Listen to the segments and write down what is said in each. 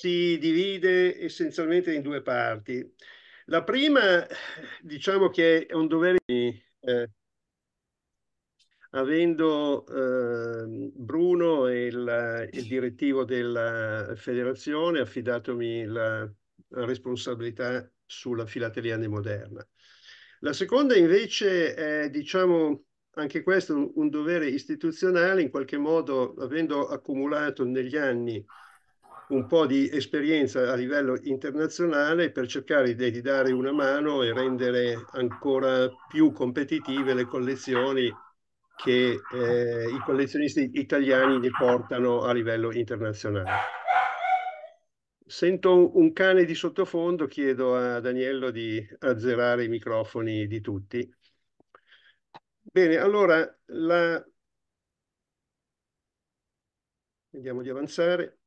si divide essenzialmente in due parti. La prima, diciamo che è un dovere, eh, avendo eh, Bruno il, il, direttivo della federazione affidatomi la, la responsabilità sulla filatelia moderna. La seconda invece è, diciamo, anche questo un, un dovere istituzionale, in qualche modo avendo accumulato negli anni un po' di esperienza a livello internazionale per cercare di dare una mano e rendere ancora più competitive le collezioni che eh, i collezionisti italiani ne portano a livello internazionale. Sento un cane di sottofondo, chiedo a Daniello di azzerare i microfoni di tutti. Bene, allora la... Vediamo di avanzare.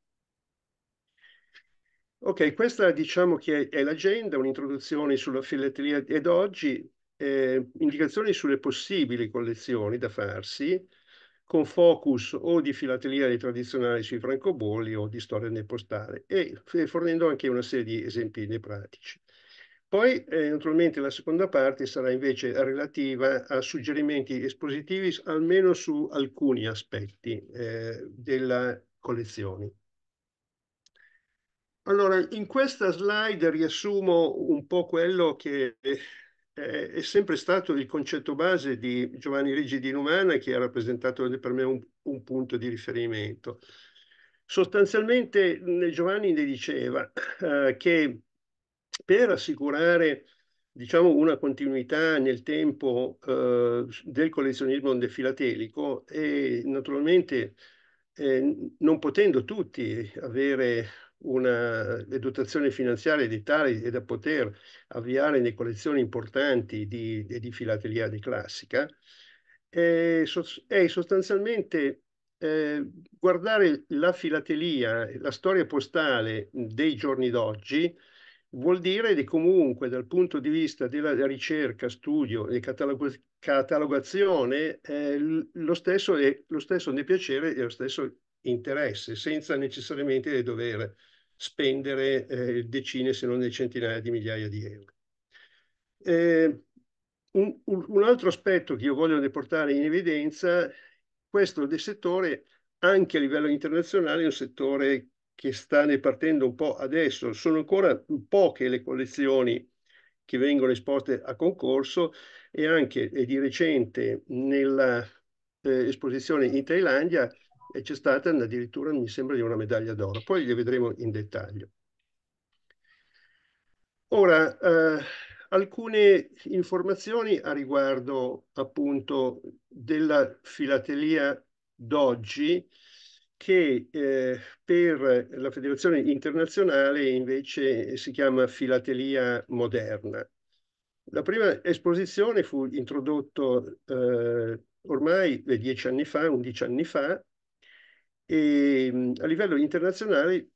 Ok, questa diciamo che è, l'agenda, un'introduzione sulla filateria ed oggi eh, indicazioni sulle possibili collezioni da farsi con focus o di filateria tradizionale sui francobolli o di storia nel postale e fornendo anche una serie di esempi pratici. Poi eh, naturalmente la seconda parte sarà invece relativa a suggerimenti espositivi almeno su alcuni aspetti eh, della collezione. Allora, in questa slide riassumo un po' quello che è sempre stato il concetto base di Giovanni Riggi di Numana che ha rappresentato per me un, un punto di riferimento. Sostanzialmente Giovanni ne diceva eh, che per assicurare diciamo, una continuità nel tempo eh, del collezionismo filatelico e naturalmente eh, non potendo tutti avere una, dotazione finanziaria finanziarie di tali da poter avviare le collezioni importanti di, di filatelia di classica, è, è sostanzialmente eh, guardare la filatelia, la storia postale dei giorni d'oggi, vuol dire che comunque dal punto di vista della ricerca, studio e catalog catalogazione, eh, lo, stesso è, lo stesso ne piacere e lo stesso interesse, senza necessariamente dover spendere eh, decine se non centinaia di migliaia di euro. Eh, un, un, altro aspetto che io voglio portare in evidenza, questo del settore anche a livello internazionale è un settore che sta partendo un po' adesso, sono ancora poche le collezioni che vengono esposte a concorso e anche e di recente nella eh, esposizione in Thailandia e c'è stata addirittura, mi sembra, di una medaglia d'oro. Poi le vedremo in dettaglio. Ora, eh, alcune informazioni a riguardo appunto della filatelia d'oggi che eh, per la Federazione Internazionale invece si chiama filatelia moderna. La prima esposizione fu introdotta eh, ormai eh, dieci anni fa, undici anni fa, e a livello internazionale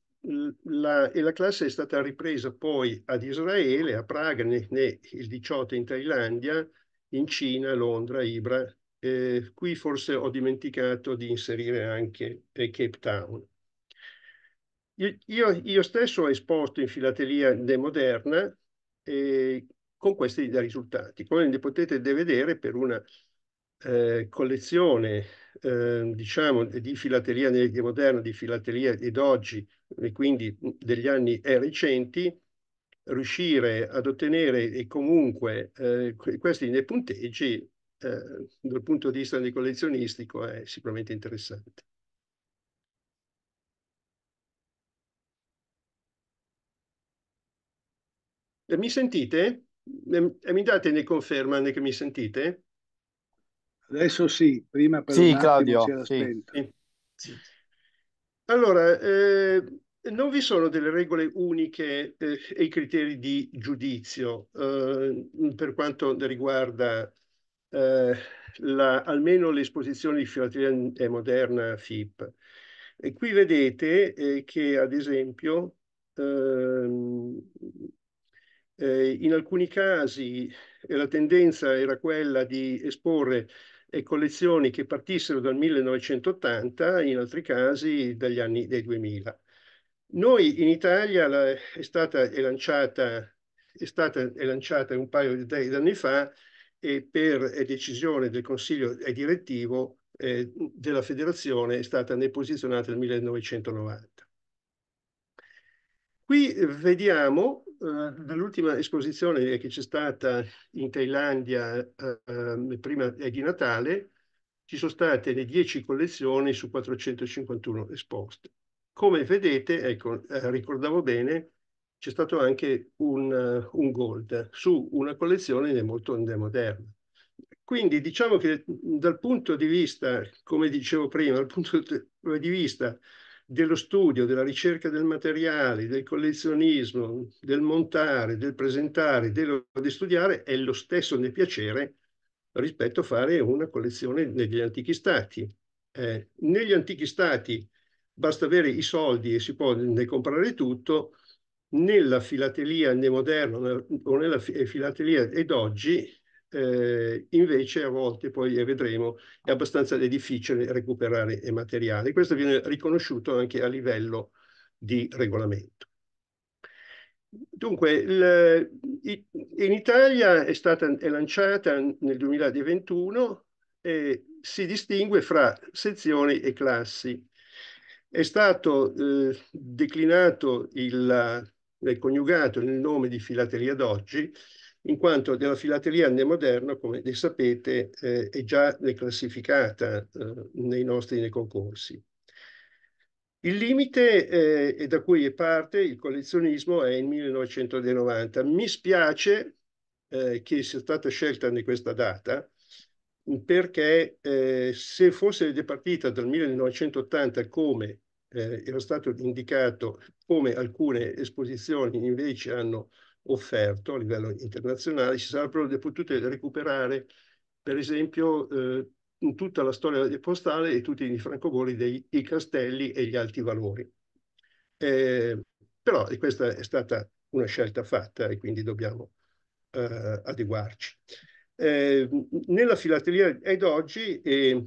la, la, classe è stata ripresa poi ad Israele, a Praga, ne, ne il 18 in Thailandia, in Cina, Londra, Ibra. Eh, qui forse ho dimenticato di inserire anche eh, Cape Town. Io, io, io, stesso ho esposto in filatelia de Moderna eh, con questi risultati. Come potete vedere per una eh, collezione eh, diciamo di filateria moderna, di filateria ed oggi e quindi degli anni eh, recenti, riuscire ad ottenere e comunque eh, questi nei punteggi eh, dal punto di vista del collezionistico è sicuramente interessante. Mi sentite? Mi date ne conferma che mi sentite? Adesso sì, prima per sì, Claudio, c'era sì. spento. Sì. Sì. Allora, eh, non vi sono delle regole uniche eh, e i criteri di giudizio eh, per quanto riguarda eh, la, almeno l'esposizione di filatelia moderna FIP. E qui vedete eh, che, ad esempio, ehm, eh, in alcuni casi la tendenza era quella di esporre e collezioni che partissero dal 1980, in altri casi dagli anni dei 2000. Noi in Italia la, è stata è lanciata, è stata è lanciata un paio di anni fa e per decisione del Consiglio direttivo eh, della federazione è stata ne posizionata nel 1990. Qui eh, vediamo eh, nell'ultima esposizione che c'è stata in Thailandia eh, eh prima di Natale, ci sono state le 10 collezioni su 451 esposte. Come vedete, ecco, eh, ricordavo bene, c'è stato anche un, eh, un, gold su una collezione molto moderna. Quindi diciamo che dal punto di vista, come dicevo prima, dal punto di vista dello studio, della ricerca del materiale, del collezionismo, del montare, del presentare, dello, di studiare, è lo stesso nel piacere rispetto a fare una collezione negli antichi stati. Eh, negli antichi stati basta avere i soldi e si può ne comprare tutto, nella filatelia né moderna o nella filatelia ed oggi eh, invece a volte poi eh, vedremo è abbastanza difficile recuperare materiale. Questo viene riconosciuto anche a livello di regolamento. Dunque, il, in Italia è stata è lanciata nel 2021 e si distingue fra sezioni e classi. È stato eh, declinato il, eh, il coniugato nel nome di filateria d'oggi, in quanto della filateria nel moderno, come ne sapete, eh, è già declassificata eh, nei nostri nei concorsi. Il limite eh, da cui è parte il collezionismo è il 1990. Mi spiace eh, che sia stata scelta questa data, perché eh, se fosse departita dal 1980 come eh, era stato indicato, come alcune esposizioni invece hanno offerto a livello internazionale, si sarebbero potute recuperare, per esempio, eh, tutta la storia postale e tutti i francobolli dei castelli e gli alti valori. Eh, però questa è stata una scelta fatta e quindi dobbiamo eh, adeguarci. Eh, nella filatelia ed oggi eh,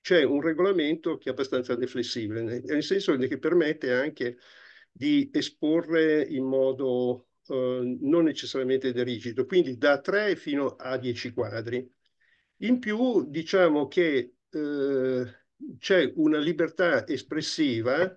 c'è un regolamento che è abbastanza deflessibile, nel senso che permette anche di esporre in modo eh, non necessariamente del rigido, quindi da 3 fino a 10 quadri. In più diciamo che eh, c'è una libertà espressiva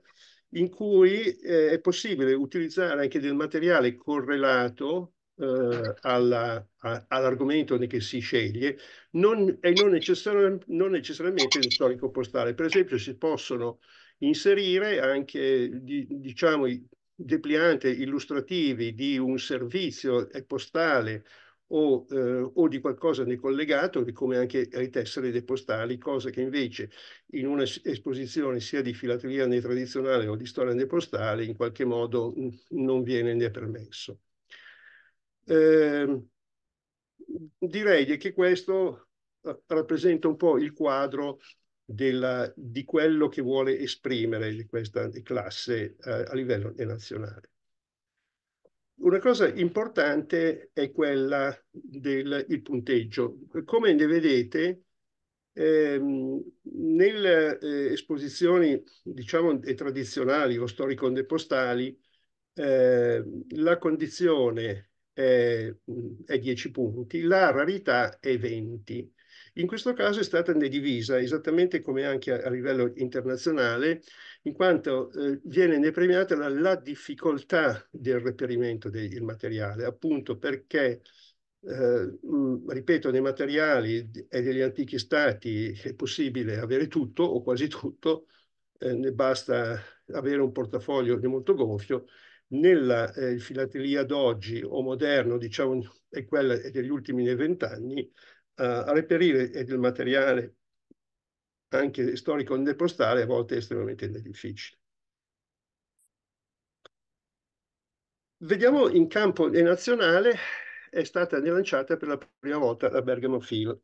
in cui eh, è possibile utilizzare anche del materiale correlato eh, all'argomento all che si sceglie non, e non, necessari non necessariamente il storico postale. Per esempio si possono inserire anche di, diciamo, deplianti illustrativi di un servizio postale o, eh, o, di qualcosa di collegato, come anche ai tessere dei postali, cosa che invece in un'esposizione sia di filatelia né tradizionale o di storia né postale in qualche modo non viene né permesso. Eh, direi che questo eh, rappresenta un po' il quadro della, di quello che vuole esprimere questa classe eh, a livello nazionale. Una cosa importante è quella del punteggio. Come ne vedete, eh, nelle eh, esposizioni, diciamo, tradizionali o storico-depostali, eh, la condizione è, è, 10 punti, la rarità è 20. In questo caso è stata divisa esattamente come anche a, a livello internazionale, in quanto eh, viene premiata la, la, difficoltà del reperimento del materiale, appunto perché eh, mm, ripeto, nei materiali e degli antichi stati è possibile avere tutto o quasi tutto, eh, ne basta avere un portafoglio molto gonfio. Nella eh, filatelia d'oggi o moderno, diciamo, è quella degli ultimi vent'anni, a reperire del materiale anche storico postale a volte è estremamente difficile. Vediamo in campo nazionale è stata rilanciata per la prima volta la Bergamo Film,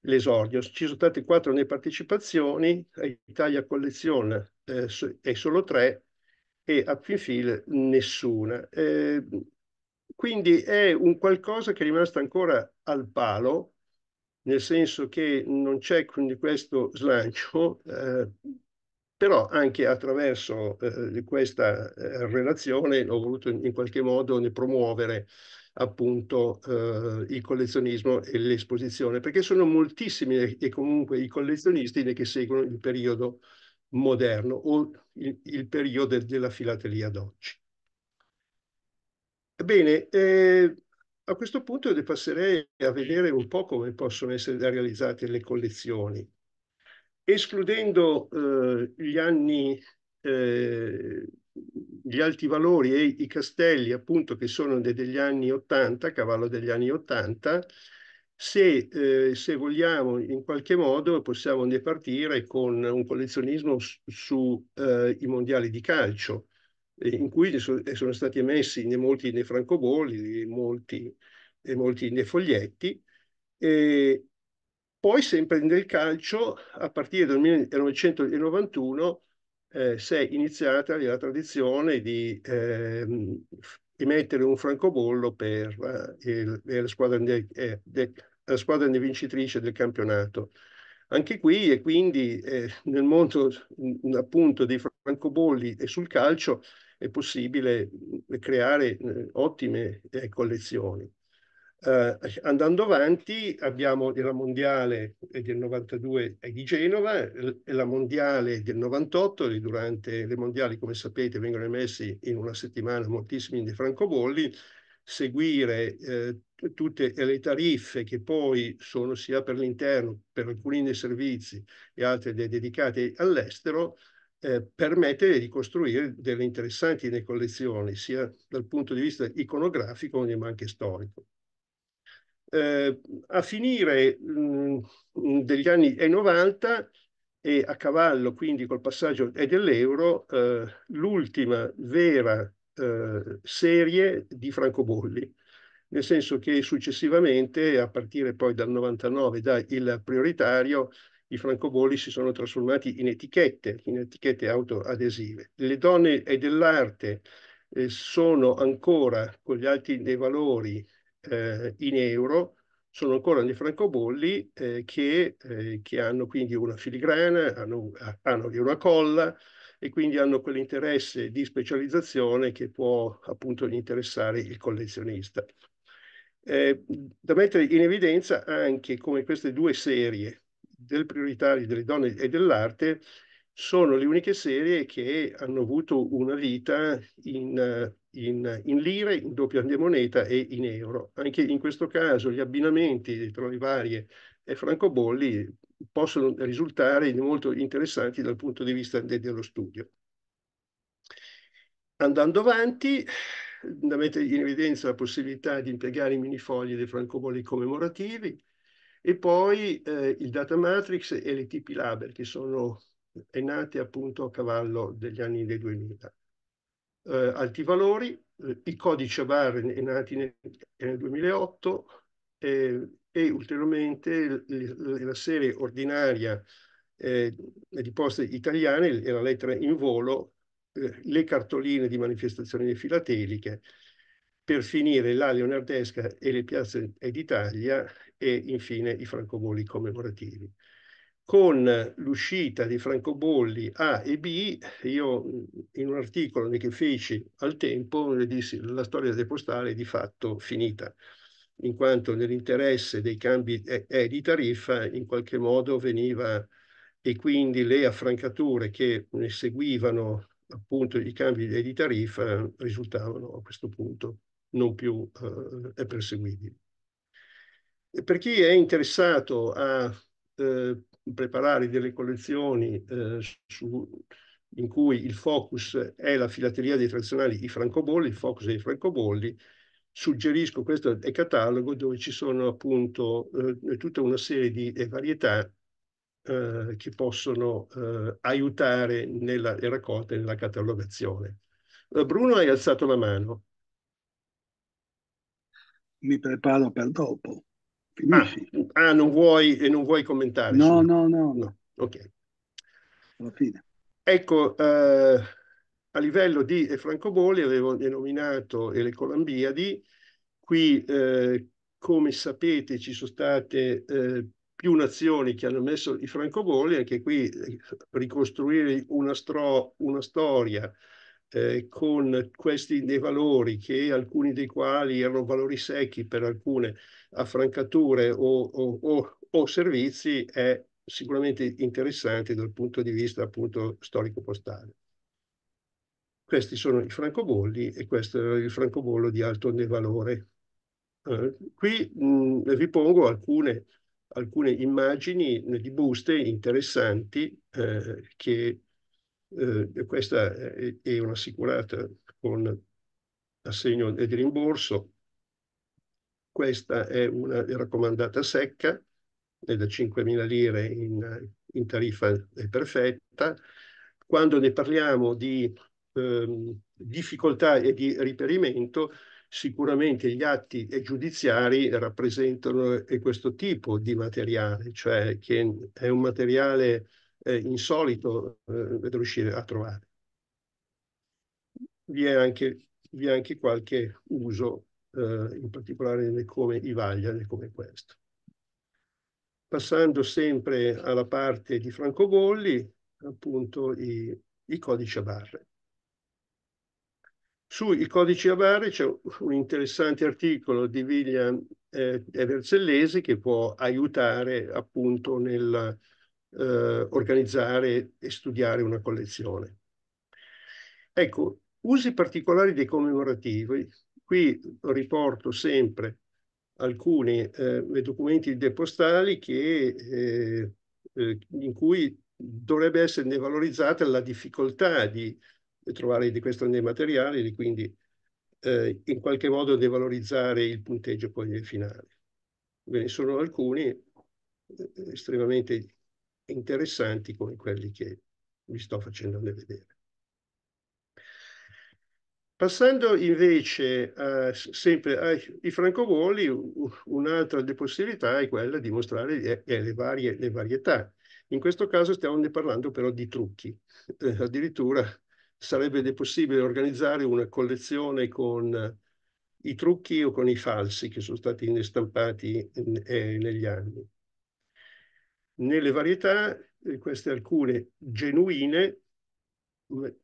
l'esordio. Ci sono state quattro le partecipazioni, Italia Collezione eh, è solo tre e a Pinfil nessuna. Eh, quindi è un qualcosa che è rimasto ancora al palo, nel senso che non c'è quindi questo slancio, eh, però anche attraverso eh, questa eh, relazione ho voluto in qualche modo promuovere appunto eh, il collezionismo e l'esposizione, perché sono moltissimi e comunque i collezionisti che seguono il periodo moderno o il, il periodo della filatelia d'oggi. Bene, eh, a questo punto io passerei a vedere un po' come possono essere realizzate le collezioni. Escludendo eh, gli anni, eh, gli alti valori e i castelli, appunto, che sono de degli anni 80, cavallo degli anni 80, se, eh, se, vogliamo in qualche modo possiamo partire con un collezionismo sui su, eh, mondiali di calcio in cui sono stati emessi molti nei francobolli e molti, molti, nei foglietti. E poi sempre nel calcio, a partire dal 1991, eh, eh, si è iniziata la tradizione di eh, emettere un francobollo per, eh, la, squadra de, eh, de, la, squadra vincitrice del campionato. Anche qui e quindi eh, nel mondo appunto dei francobolli e sul calcio è possibile creare eh, ottime eh, collezioni. Uh, andando avanti abbiamo la mondiale del 92 di Genova e la mondiale del 98, durante le mondiali come sapete vengono emessi in una settimana moltissimi dei francobolli, seguire eh, tutte le tariffe che poi sono sia per l'interno, per alcuni dei servizi e altre dedicate all'estero, eh, permette di costruire delle interessanti collezioni, sia dal punto di vista iconografico ma anche storico. Eh, a finire mh, mm, degli anni 90 e a cavallo quindi col passaggio dell'euro, eh, l'ultima vera eh, serie di francobolli nel senso che successivamente, a partire poi dal 99, da il prioritario, i francobolli si sono trasformati in etichette, in etichette autoadesive. Le donne e dell'arte eh, sono ancora con gli alti dei valori eh, in euro, sono ancora dei francobolli eh, che, eh, che, hanno quindi una filigrana, hanno, hanno una colla, e quindi hanno quell'interesse di specializzazione che può appunto interessare il collezionista. Eh, da mettere in evidenza anche come queste due serie, del prioritario delle donne e dell'arte sono le uniche serie che hanno avuto una vita in, in, in lire, in doppia moneta e in euro. Anche in questo caso gli abbinamenti tra le varie e francobolli possono risultare molto interessanti dal punto di vista de dello studio. Andando avanti, da mettere in evidenza la possibilità di impiegare i minifogli dei francobolli commemorativi, e poi eh, il data matrix e le tipi laber che sono nate appunto a cavallo degli anni del 2000. Eh, alti valori, eh, il codice VAR è nato nel, nel 2008 e ulteriormente la serie ordinaria eh, di poste italiane e la lettera in volo, eh, le cartoline di manifestazioni filateliche, per finire la leonardesca e le piazze d'Italia e infine i francobolli commemorativi. Con l'uscita dei francobolli A e B, io in un articolo che feci al tempo dissi la storia delle postali è di fatto finita, in quanto nell'interesse dei cambi e di tariffa in qualche modo veniva e quindi le affrancature che ne seguivano appunto i cambi di tariffa risultavano a questo punto non più eh, perseguibili. Per chi è interessato a eh, preparare delle collezioni eh, su, in cui il focus è la filateria dei tradizionali, i francobolli, il focus dei francobolli, suggerisco questo è catalogo dove ci sono appunto eh, tutta una serie di eh, varietà eh, che possono eh, aiutare nella raccolta e nella catalogazione. Bruno hai alzato la mano. Mi preparo per dopo. Finisci. Ah, ah non, vuoi, eh, non vuoi commentare? No, no, no, no, Ok. Alla fine. Ecco, eh, a livello di eh, Franco Francobolli avevo denominato le Colambiadi. Qui, eh, come sapete, ci sono state eh, più nazioni che hanno messo i francobolli, anche qui eh, ricostruire una, stro, una storia eh, con questi dei valori che alcuni dei quali erano valori secchi per alcune affrancature o, o, o, o servizi è sicuramente interessante dal punto di vista appunto storico-postale. Questi sono i francobolli e questo è il francobollo di alto valore. Eh, qui mh, vi pongo alcune, alcune immagini di buste interessanti eh, che eh, questa è, è un'assicurata con assegno di rimborso, questa è una raccomandata secca, è da 5.000 lire in, in tariffa perfetta. Quando ne parliamo di eh, difficoltà e di riperimento, sicuramente gli atti giudiziari rappresentano eh, questo tipo di materiale, cioè che è un materiale eh, insolito eh, riuscire a trovare. Vi è anche, vi è anche qualche uso, eh, in particolare nel come i vagliali, come questo. Passando sempre alla parte di francobolli, appunto i, i codici a barre. Sui codici a barre c'è un interessante articolo di William eh, Verzellesi che può aiutare appunto nel, eh, organizzare e studiare una collezione. Ecco, usi particolari dei commemorativi. Qui riporto sempre alcuni eh, documenti depostali che, eh, eh, in cui dovrebbe esserne valorizzata la difficoltà di trovare di questo nei materiali e quindi eh, in qualche modo devalorizzare il punteggio poi finale. Ve ne sono alcuni eh, estremamente interessanti come quelli che vi sto facendo vedere. Passando invece eh, sempre ai, francobolli, un'altra delle possibilità è quella di mostrare eh, eh, le, varie, le varietà. In questo caso stiamo parlando però di trucchi. Eh, addirittura sarebbe possibile organizzare una collezione con eh, i trucchi o con i falsi che sono stati stampati eh, negli anni. Nelle varietà, eh, queste alcune genuine,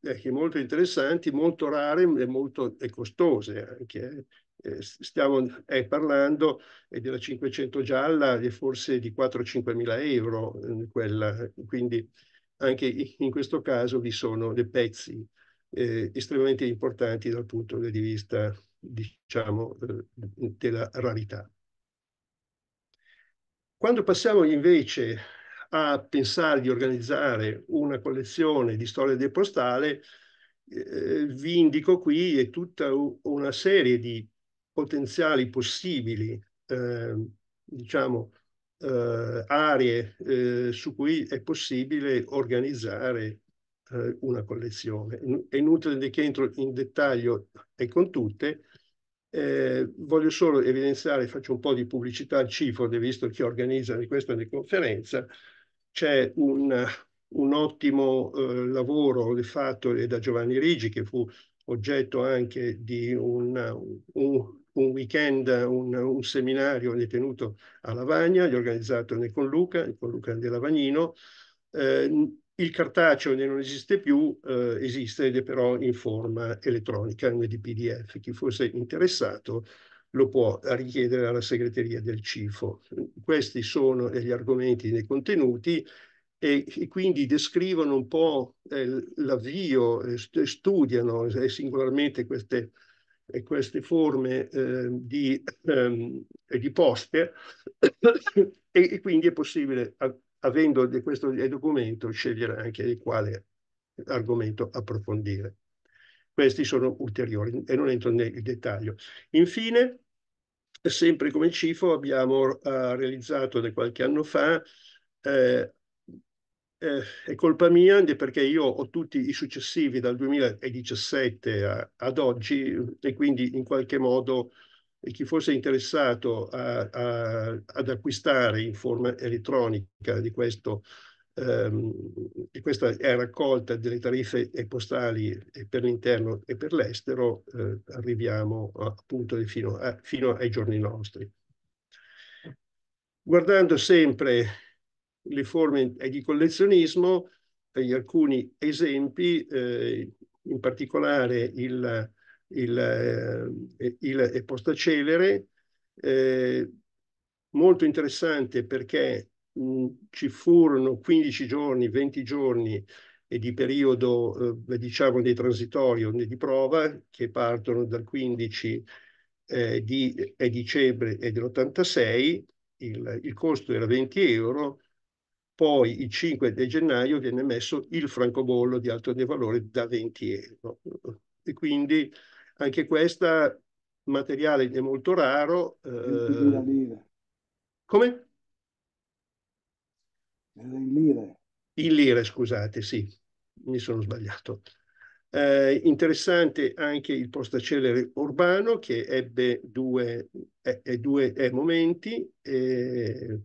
eh, molto interessanti, molto rare e molto e costose anche. Eh. eh stiamo eh, parlando eh, della 500 gialla e forse di 4-5 mila euro quella, quindi anche in questo caso vi sono dei pezzi estremamente importanti dal punto di vista diciamo della rarità. Quando passiamo invece a pensare di organizzare una collezione di storie del postale, eh, vi indico qui tutta una serie di potenziali possibili, eh, diciamo, eh, aree eh, su cui è possibile organizzare eh, una collezione. È inutile che entro in dettaglio e con tutte, eh, voglio solo evidenziare, faccio un po' di pubblicità al CIFOD, visto che organizza questa conferenza, c'è un, un, ottimo eh, lavoro fatto da Giovanni Rigi, che fu oggetto anche di un, un, un weekend, un, seminario tenuto a Lavagna, organizzato con Luca, con Luca De Lavagnino, eh, il cartaceo non esiste più, eh, esiste ed è però in forma elettronica, di PDF. Chi fosse interessato lo può richiedere alla segreteria del CIFO. Questi sono gli argomenti dei contenuti e, e quindi descrivono un po' eh, l'avvio, eh, studiano eh, singolarmente queste, queste forme eh, di, ehm, di poste e, e, quindi è possibile avendo di questo documento, scegliere anche quale argomento approfondire. Questi sono ulteriori e non entro nel dettaglio. Infine, sempre come CIFO abbiamo uh, realizzato da qualche anno fa eh, eh, è colpa mia perché io ho tutti i successivi dal 2017 a, ad oggi e quindi in qualche modo e chi fosse interessato a, a, ad acquistare in forma elettronica di, questo, ehm, di questa raccolta delle tariffe e postali per l'interno e per l'estero, eh, arriviamo appunto fino, a, fino ai giorni nostri. Guardando sempre le forme di collezionismo, per alcuni esempi, eh, in particolare il, il, eh, il epostacelere, eh, molto interessante perché mh, ci furono 15 giorni, 20 giorni di periodo, eh, diciamo, di transitorio, di prova, che partono dal 15 eh, di dicembre e dell'86, il, il, costo era 20 euro, poi il 5 di gennaio viene messo il francobollo di alto valore da 20 euro. E quindi anche questo materiale è molto raro. Eh... Come? Era in lire. In lire, scusate, sì, mi sono sbagliato. Eh, interessante anche il postacelere Urbano che ebbe due, eh, due eh, momenti e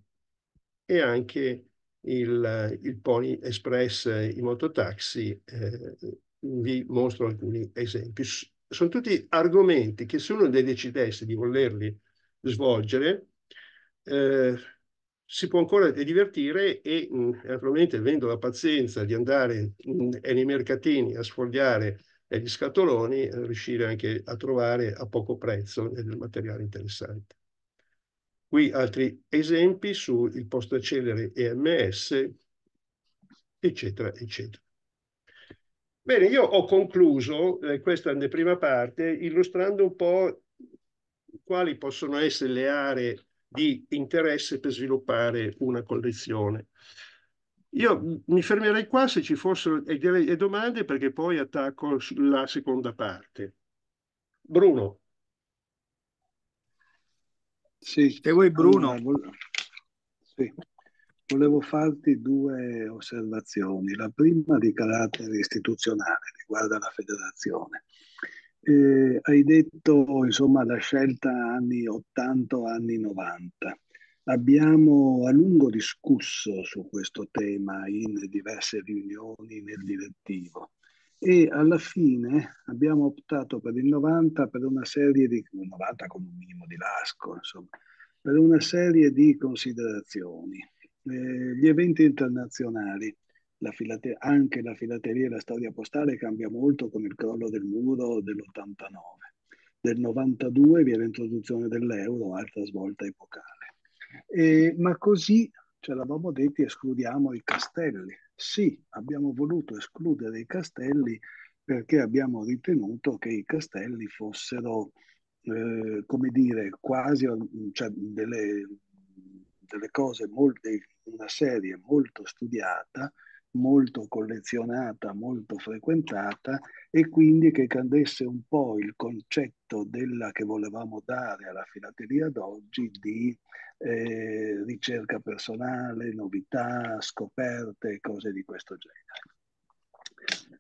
anche il, il, Pony Express, eh, i mototaxi. Eh, vi mostro alcuni esempi sono tutti argomenti che se uno decidesse di volerli svolgere, eh, si può ancora divertire e mm, naturalmente avendo la pazienza di andare mh, mm, nei mercatini a sfogliare gli scatoloni, eh, riuscire anche a trovare a poco prezzo del materiale interessante. Qui altri esempi sul postacelere EMS, eccetera, eccetera. Bene, io ho concluso eh, questa prima parte illustrando un po' quali possono essere le aree di interesse per sviluppare una collezione. Io mi fermerei qua se ci fossero delle domande perché poi attacco la seconda parte. Bruno. Sì, te vuoi Bruno? Sì volevo farti due osservazioni. La prima di carattere istituzionale, riguarda la federazione. Eh, hai detto, insomma, la scelta anni 80, anni 90. Abbiamo a lungo discusso su questo tema in diverse riunioni nel direttivo e alla fine abbiamo optato per il 90 per una serie di 90 con un minimo di lasco, insomma, per una serie di considerazioni. Eh, gli eventi internazionali, la filate- anche la filateria e la storia postale cambia molto con il crollo del muro dell'89. Del 92 vi è l'introduzione dell'euro, altra svolta epocale. E, ma così ce l'avevamo detti, escludiamo i castelli. Sì, abbiamo voluto escludere i castelli perché abbiamo ritenuto che i castelli fossero, eh, come dire, quasi cioè delle, delle cose, molti, una serie molto studiata, molto collezionata, molto frequentata e quindi che cadesse un po' il concetto della che volevamo dare alla filateria d'oggi di eh, ricerca personale, novità, scoperte, cose di questo genere.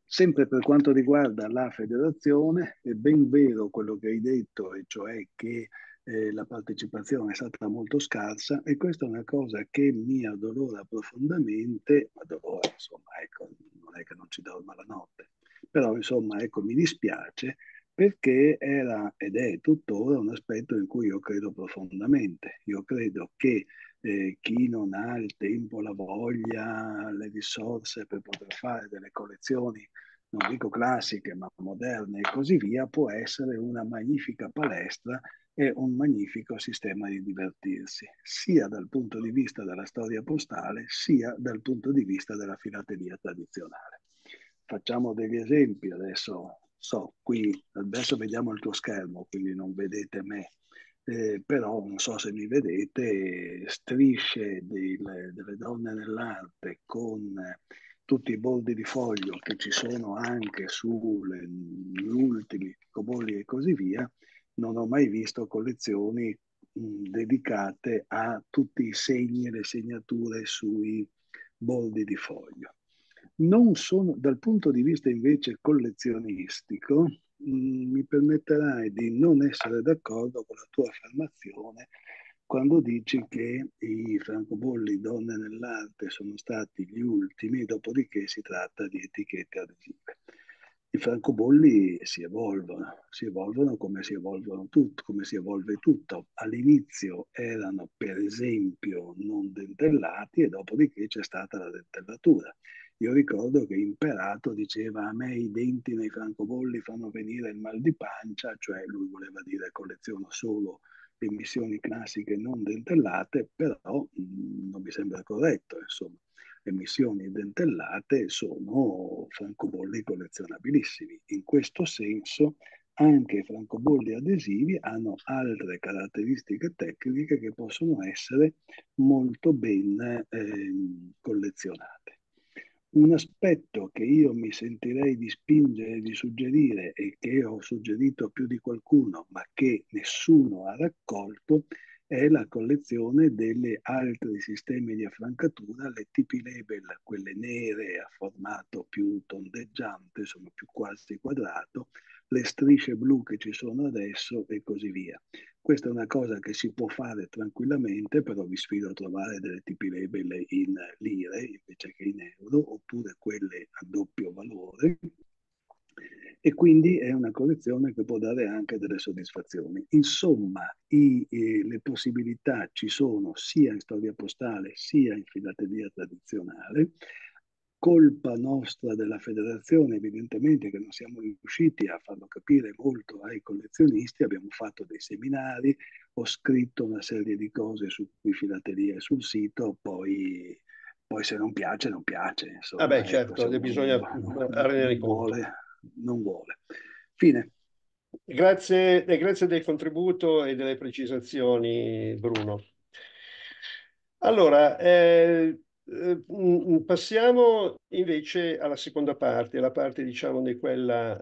Sempre per quanto riguarda la federazione, è ben vero quello che hai detto, e cioè che eh, la partecipazione è stata molto scarsa e questa è una cosa che mi addolora profondamente, addolora insomma, ecco, non è che non ci dorma la notte, però insomma, ecco, mi dispiace perché era ed è tuttora un aspetto in cui io credo profondamente. Io credo che eh, chi non ha il tempo, la voglia, le risorse per poter fare delle collezioni, non dico classiche, ma moderne e così via, può essere una magnifica palestra e un magnifico sistema di divertirsi, sia dal punto di vista della storia postale, sia dal punto di vista della filateria tradizionale. Facciamo degli esempi adesso. So, qui adesso vediamo il tuo schermo, quindi non vedete me eh, però non so se mi vedete, strisce del, delle donne nell'arte con tutti i bordi di foglio che ci sono anche sugli ultimi cobolli e così via, non ho mai visto collezioni mm, dedicate a tutti i segni e le segnature sui boldi di foglio. Non sono, dal punto di vista invece collezionistico, Mm, mi permetterai di non essere d'accordo con la tua affermazione quando dici che i francobolli donne nell'arte sono stati gli ultimi, dopodiché si tratta di etichette adesive. I francobolli si evolvono, si evolvono come si, tut, come si evolve tutto. All'inizio erano per esempio non dentellati e dopodiché c'è stata la dentellatura io ricordo che Imperato diceva a me i denti nei francobolli fanno venire il mal di pancia, cioè lui voleva dire colleziono solo le missioni classiche non dentellate, però mh, mm, non mi sembra corretto, insomma. Le missioni dentellate sono francobolli collezionabilissimi. In questo senso anche i francobolli adesivi hanno altre caratteristiche tecniche che possono essere molto ben eh, collezionate un aspetto che io mi sentirei di spingere, e di suggerire e che ho suggerito più di qualcuno, ma che nessuno ha raccolto, è la collezione delle altri sistemi di affrancatura, le TP label, quelle nere a formato più tondeggiante, insomma più quasi quadrato, le strisce blu che ci sono adesso e così via. Questa è una cosa che si può fare tranquillamente, però vi sfido a trovare delle tipi label in lire invece che in euro, oppure quelle a doppio valore. E quindi è una collezione che può dare anche delle soddisfazioni. Insomma, i, eh, le possibilità ci sono sia in storia postale sia in filateria tradizionale colpa nostra della federazione, evidentemente che non siamo riusciti a farlo capire molto ai collezionisti, abbiamo fatto dei seminari, ho scritto una serie di cose su cui filateria e sul sito, poi, poi, se non piace, non piace. Insomma, ah beh, ecco, certo, ecco, bisogna prendere non, vuole, non vuole. Fine. Grazie, grazie del contributo e delle precisazioni, Bruno. Allora, eh, Ehm, mm, mm, passiamo invece alla seconda parte, la parte diciamo di quella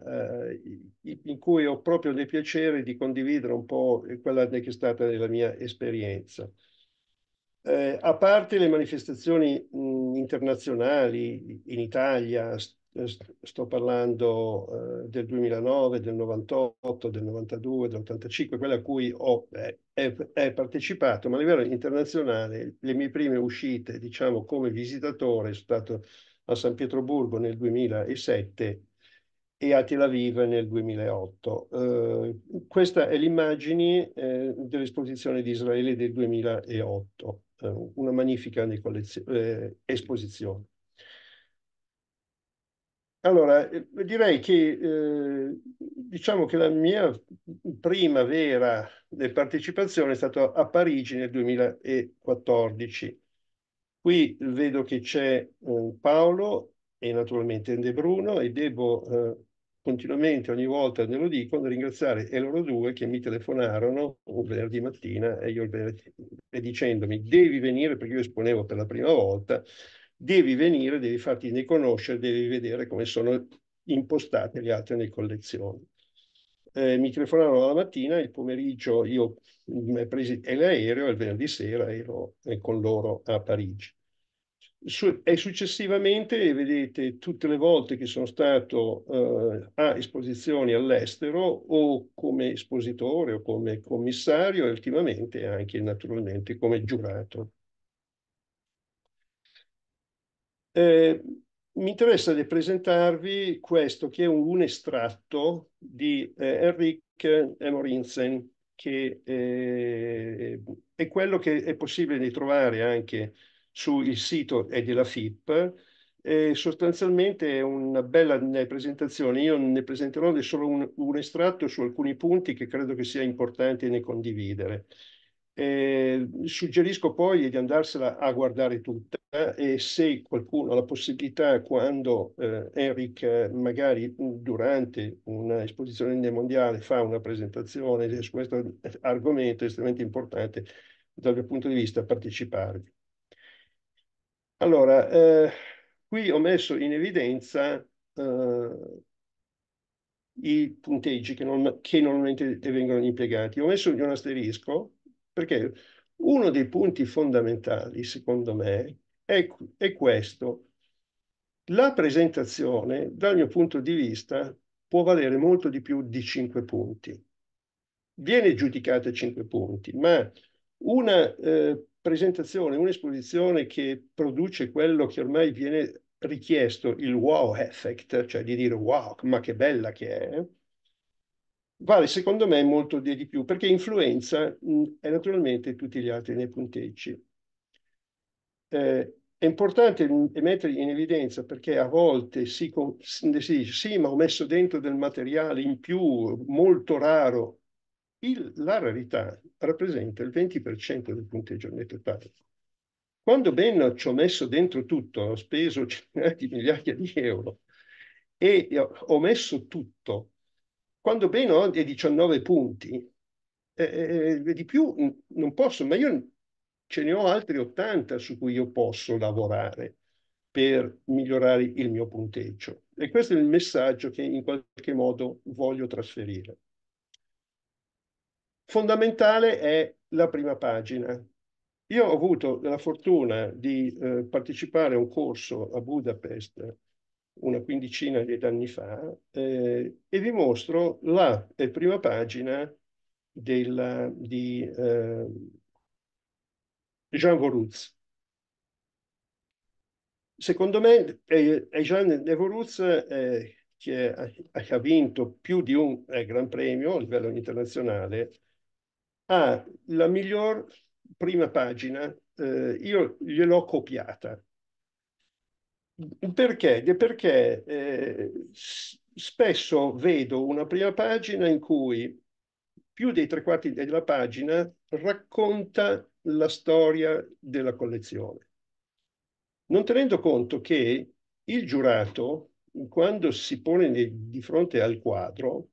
eh, in cui ho proprio il piacere di condividere un po' quella che è stata la mia esperienza. Eh, a parte le manifestazioni mh, mm, internazionali in Italia, eh, sto parlando eh, del 2009, del 98, del 92, dell'85, quella a cui ho eh, è, è partecipato, ma a livello internazionale le mie prime uscite, diciamo, come visitatore, sono stato a San Pietroburgo nel 2007 e a Tel Aviv nel 2008. Eh, questa è l'immagine eh, dell'esposizione di Israele del 2008, eh, una magnifica collezione, esposizione. Allora, direi che eh, diciamo che la mia prima vera partecipazione è stata a Parigi nel 2014. Qui vedo che c'è eh, Paolo e naturalmente De Bruno e devo eh, continuamente, ogni volta lo dico, ringraziare e loro due che mi telefonarono un venerdì mattina e io il venerdì, e dicendomi devi venire perché io esponevo per la prima volta devi venire, devi farti conoscere, devi vedere come sono impostate le altre collezioni. Eh, mi telefonavano la mattina, il pomeriggio io mi presi l'aereo e il venerdì sera ero eh, con loro a Parigi. Su, e successivamente vedete tutte le volte che sono stato eh, a esposizioni all'estero o come espositore o come commissario e ultimamente anche naturalmente come giurato. Eh, mi interessa di presentarvi questo, che è un, un estratto di eh, Enric Emorinsen, che eh, è quello che è possibile trovare anche sul sito della FIP. Eh, sostanzialmente è una bella presentazione, io ne presenterò solo un, un, estratto su alcuni punti che credo che sia importante ne condividere. Eh, suggerisco poi di andarsela a guardare tutta eh, e se qualcuno ha la possibilità, quando eh, Eric eh, magari durante un'esposizione mondiale fa una presentazione su questo argomento estremamente importante dal mio punto di vista, partecipare. Allora, eh, qui ho messo in evidenza eh, i punteggi che, non, che normalmente vengono impiegati. Ho messo un asterisco perché uno dei punti fondamentali, secondo me, è, è questo. La presentazione, dal mio punto di vista, può valere molto di più di cinque punti. Viene giudicata cinque punti, ma una eh, presentazione, un'esposizione che produce quello che ormai viene richiesto, il wow effect, cioè di dire wow, ma che bella che è, vale secondo me molto di più perché influenza mh, è naturalmente tutti gli altri nei punteggi. Eh, è importante metterli in evidenza perché a volte si, si, sì, ma ho messo dentro del materiale in più, molto raro. Il, la rarità rappresenta il 20% del punteggio netto totale. Quando ben ci ho messo dentro tutto, ho speso centinaia di migliaia di euro e ho messo tutto, quando Ben ho 19 punti, eh, eh, eh, di più non posso, ma io ce ne ho altri 80 su cui io posso lavorare per migliorare il mio punteggio. E questo è il messaggio che in qualche modo voglio trasferire. Fondamentale è la prima pagina. Io ho avuto la fortuna di eh, partecipare a un corso a Budapest una quindicina di anni fa, eh, e vi mostro la eh, prima pagina della, di eh, Jean Voruz. Secondo me è, eh, è Jean Voruz eh, che ha, ha, vinto più di un eh, Gran Premio a livello internazionale, ha la miglior prima pagina, io gliel'ho copiata perché? Perché eh, spesso vedo una prima pagina in cui più dei tre quarti della pagina racconta la storia della collezione, non tenendo conto che il giurato, quando si pone di fronte al quadro,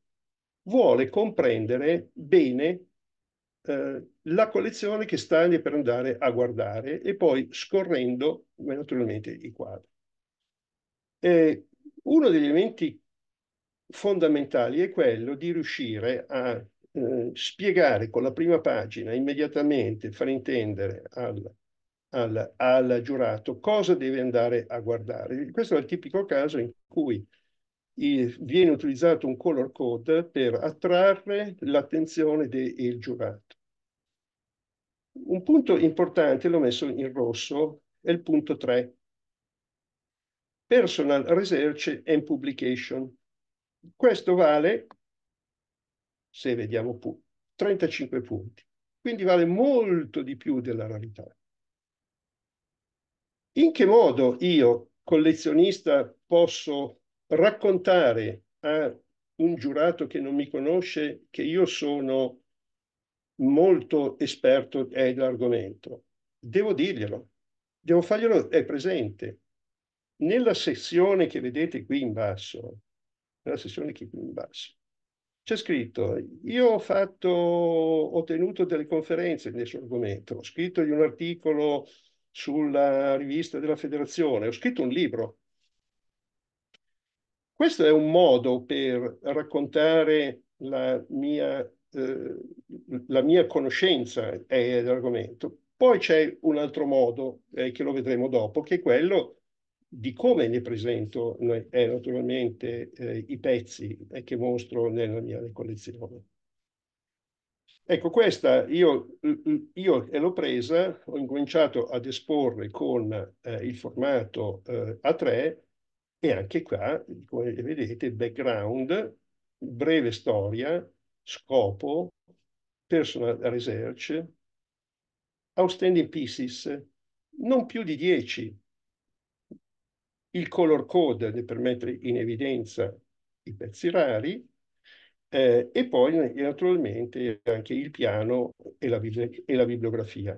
vuole comprendere bene eh, la collezione che sta per andare a guardare e poi scorrendo naturalmente i quadri. Eh, uno degli elementi fondamentali è quello di riuscire a eh, spiegare con la prima pagina immediatamente, far intendere al, al, al, giurato cosa deve andare a guardare. Questo è il tipico caso in cui viene utilizzato un color code per attrarre l'attenzione del giurato. Un punto importante, l'ho messo in rosso, è il punto 3 Personal Research and Publication. Questo vale, se vediamo, 35 punti. Quindi vale molto di più della rarità. In che modo io, collezionista, posso raccontare a un giurato che non mi conosce che io sono molto esperto dell'argomento? Devo dirglielo, devo farglielo è presente nella sezione che vedete qui in basso, nella sezione qui in basso, c'è scritto, io ho, fatto, ho tenuto delle conferenze nel suo argomento, ho scritto un articolo sulla rivista della federazione, ho scritto un libro. Questo è un modo per raccontare la mia, eh, la mia conoscenza eh, dell'argomento. Poi c'è un altro modo eh, che lo vedremo dopo, che è quello di come le presento eh, naturalmente eh, i pezzi che mostro nella mia collezione. Ecco, questa io, io l'ho presa, ho incominciato ad esporre con eh, il formato eh, A3 e anche qua, come vedete, background, breve storia, scopo, personal research, outstanding pieces, non più di 10, il color code per mettere in evidenza i pezzi rari eh, e poi eh, naturalmente anche il piano e la, e la bibliografia.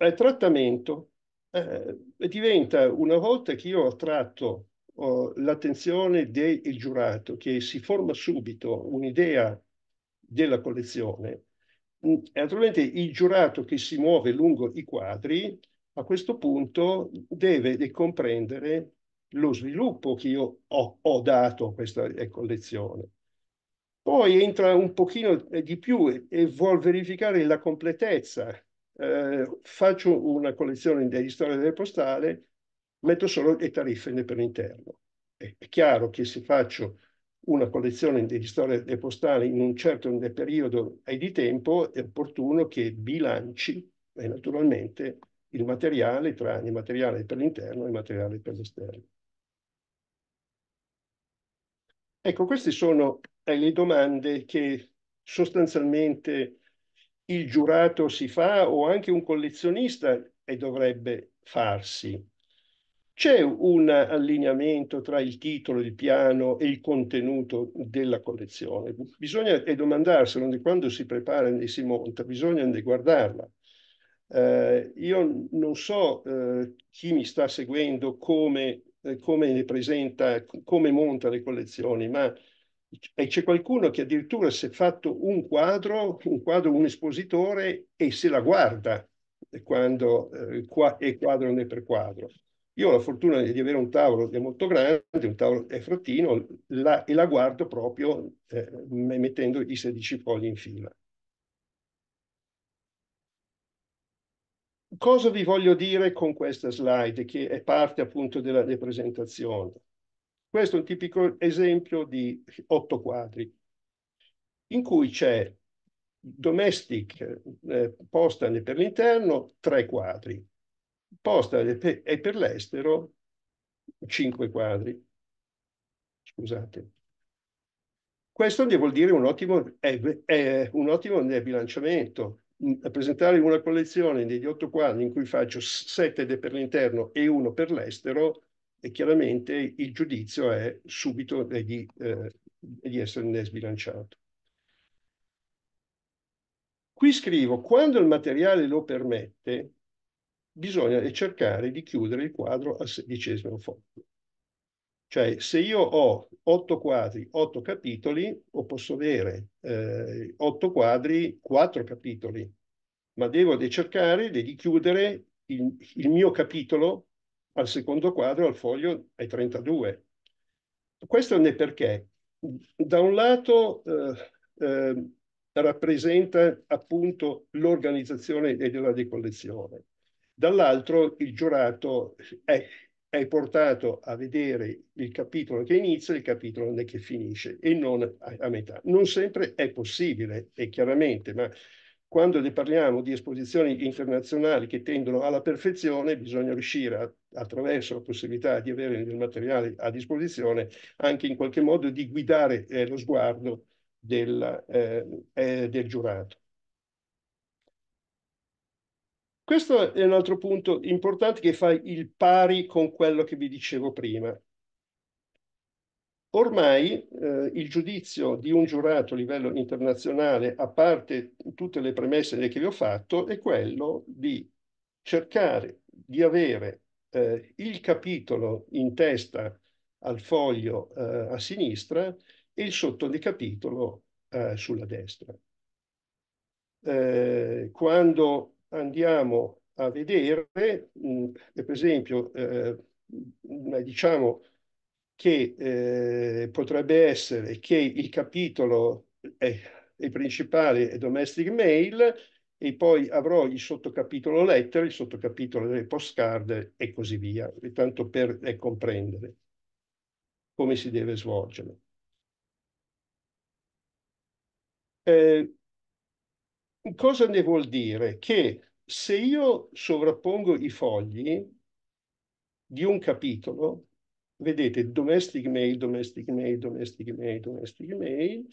Il eh, trattamento eh, diventa una volta che io ho tratto oh, l'attenzione del giurato che si forma subito un'idea della collezione, mm, naturalmente il giurato che si muove lungo i quadri a questo punto deve comprendere lo sviluppo che io ho, ho dato a questa collezione. Ecco, Poi entra un pochino eh, di più e, e vuol verificare la completezza. Eh, faccio una collezione di storie delle postale, metto solo le tariffe per l'interno. È, è chiaro che se faccio una collezione di storie delle postale in un certo periodo e di tempo, è opportuno che bilanci, e eh, naturalmente il materiale tra il materiale per l'interno e il materiale per l'esterno. Ecco, queste sono eh, le domande che sostanzialmente il giurato si fa o anche un collezionista e dovrebbe farsi. C'è un allineamento tra il titolo, il piano e il contenuto della collezione. Bisogna eh, domandarselo quando si prepara e si monta, bisogna guardarla. Eh, io non so eh, chi mi sta seguendo come, eh, come le presenta, come monta le collezioni, ma c'è qualcuno che addirittura si è fatto un quadro, un quadro, un espositore e se la guarda quando eh, qua, e quadrone per quadro. Io ho la fortuna di avere un tavolo che è molto grande, un tavolo è frattino, la, e la guardo proprio eh, mettendo i 16 fogli in fila. cosa vi voglio dire con questa slide che è parte appunto della ripresentazione? Questo è un tipico esempio di otto quadri in cui c'è domestic eh, postale per l'interno tre quadri, postale per, e per l'estero cinque quadri. Scusate. Questo vuol dire un ottimo, è, eh, è eh, un ottimo bilanciamento presentare una collezione degli otto quadri in cui faccio sette per l'interno e uno per l'estero, e chiaramente il giudizio è subito di, eh, di essere sbilanciato. Qui scrivo, quando il materiale lo permette, bisogna cercare di chiudere il quadro al sedicesimo foglio. Cioè, se io ho otto quadri, otto capitoli, o posso avere eh, otto quadri, quattro capitoli, ma devo cercare di chiudere il, il mio capitolo al secondo quadro, al foglio ai 32. Questo ne perché? Da un lato eh, eh, rappresenta appunto l'organizzazione della decollezione, dall'altro il giurato è è portato a vedere il capitolo che inizia e il capitolo che finisce e non a, a metà. Non sempre è possibile, e chiaramente, ma quando ne parliamo di esposizioni internazionali che tendono alla perfezione, bisogna riuscire a, attraverso la possibilità di avere del materiale a disposizione anche in qualche modo di guidare eh, lo sguardo del, eh, eh, del giurato. Questo è un altro punto importante che fa il pari con quello che vi dicevo prima. Ormai eh, il giudizio di un giurato a livello internazionale, a parte tutte le premesse che vi ho fatto, è quello di cercare di avere eh, il capitolo in testa al foglio eh, a sinistra e il sotto di sottodicapitolo eh, sulla destra. Eh, quando andiamo a vedere, mh, mm, per esempio, eh, mm, diciamo che eh, potrebbe essere che il capitolo è, eh, è principale è domestic mail e poi avrò il sottocapitolo lettere, il sottocapitolo delle postcard e così via, tanto per eh, comprendere come si deve svolgere. Eh, cosa ne vuol dire? Che se io sovrappongo i fogli di un capitolo, vedete domestic mail, domestic mail, domestic mail, domestic mail,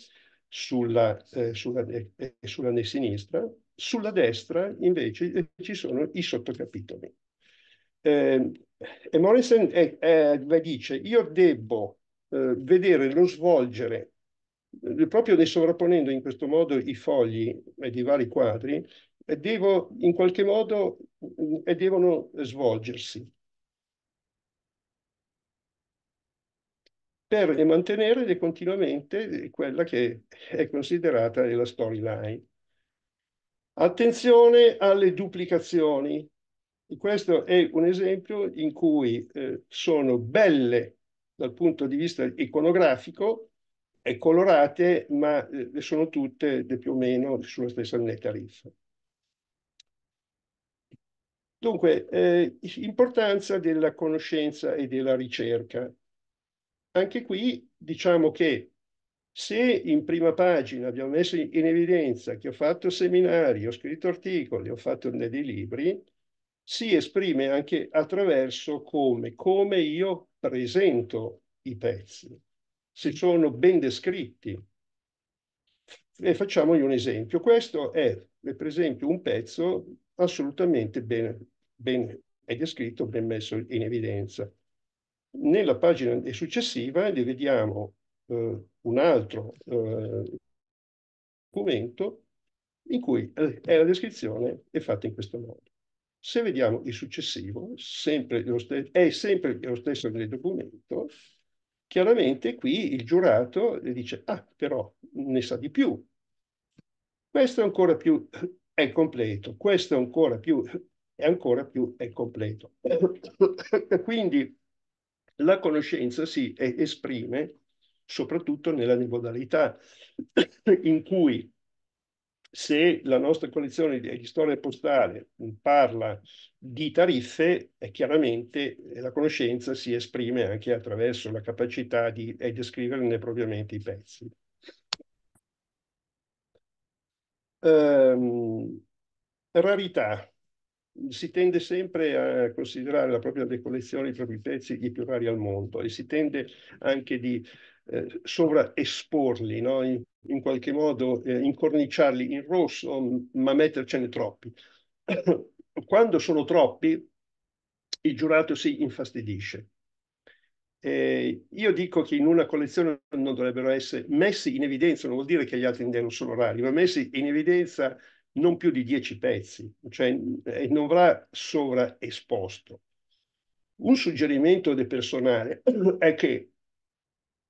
sulla, eh, sulla, eh, sulla sinistra, sulla destra invece eh, ci sono i sottocapitoli. Ehm, e Morrison dice, io devo eh, vedere lo svolgere proprio sovrapponendo in questo modo i fogli di vari quadri, devo in qualche modo e devono svolgersi. per mantenere continuamente quella che è considerata la storyline. Attenzione alle duplicazioni. Questo è un esempio in cui eh, sono belle dal punto di vista iconografico, e colorate, ma eh, sono tutte più o meno sulla stessa tariffa. Dunque, eh, importanza della conoscenza e della ricerca. Anche qui diciamo che se in prima pagina abbiamo messo in evidenza che ho fatto seminari, ho scritto articoli, ho fatto dei libri, si esprime anche attraverso come, come io presento i pezzi se sono ben descritti. E facciamogli un esempio. Questo è, per esempio, un pezzo assolutamente ben, ben è descritto, ben messo in evidenza. Nella pagina successiva ne vediamo eh, un altro eh, documento in cui eh, la descrizione è fatta in questo modo. Se vediamo il successivo, sempre è sempre lo stesso del documento, Chiaramente qui il giurato dice, ah, però ne sa di più. Questo è ancora più è completo, questo ancora più è ancora più è completo. Quindi la conoscenza si esprime soprattutto nella modalità in cui se la nostra collezione di storia postale parla di tariffe, chiaramente eh, la conoscenza si esprime anche attraverso la capacità di eh, descriverne propriamente i pezzi. Um, rarità si tende sempre a considerare la propria decollezione, i propri pezzi i più rari al mondo e si tende anche di eh, sovraesporli, no? in, in, qualche modo eh, incorniciarli in rosso, ma mettercene troppi. Quando sono troppi, il giurato si infastidisce. Eh, io dico che in una collezione non dovrebbero essere messi in evidenza, non vuol dire che gli altri non sono rari, ma messi in evidenza non più di 10 pezzi, cioè eh, non va sovraesposto. Un suggerimento del personale è che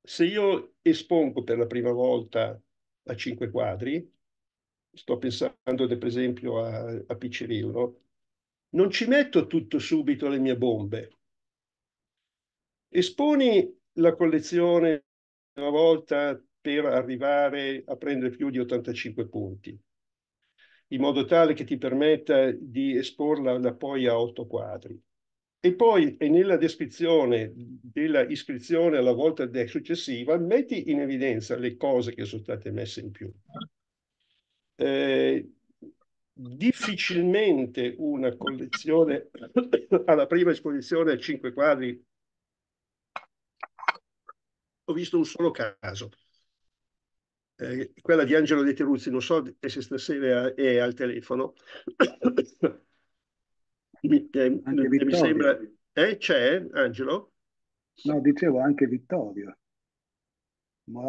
se io espongo per la prima volta a cinque quadri, sto pensando ad esempio a, a Piccirillo, non ci metto tutto subito le mie bombe. Esponi la collezione una volta per arrivare a prendere più di 85 punti in modo tale che ti permetta di esporla da poi a otto quadri. E poi e nella descrizione della iscrizione alla volta successiva metti in evidenza le cose che sono state messe in più. Eh, difficilmente una collezione alla prima esposizione a cinque quadri ho visto un solo caso eh, quella di Angelo De Teruzzi, non so se stasera è al telefono. mi, eh, mi sembra... Eh, c'è Angelo? No, dicevo anche Vittorio.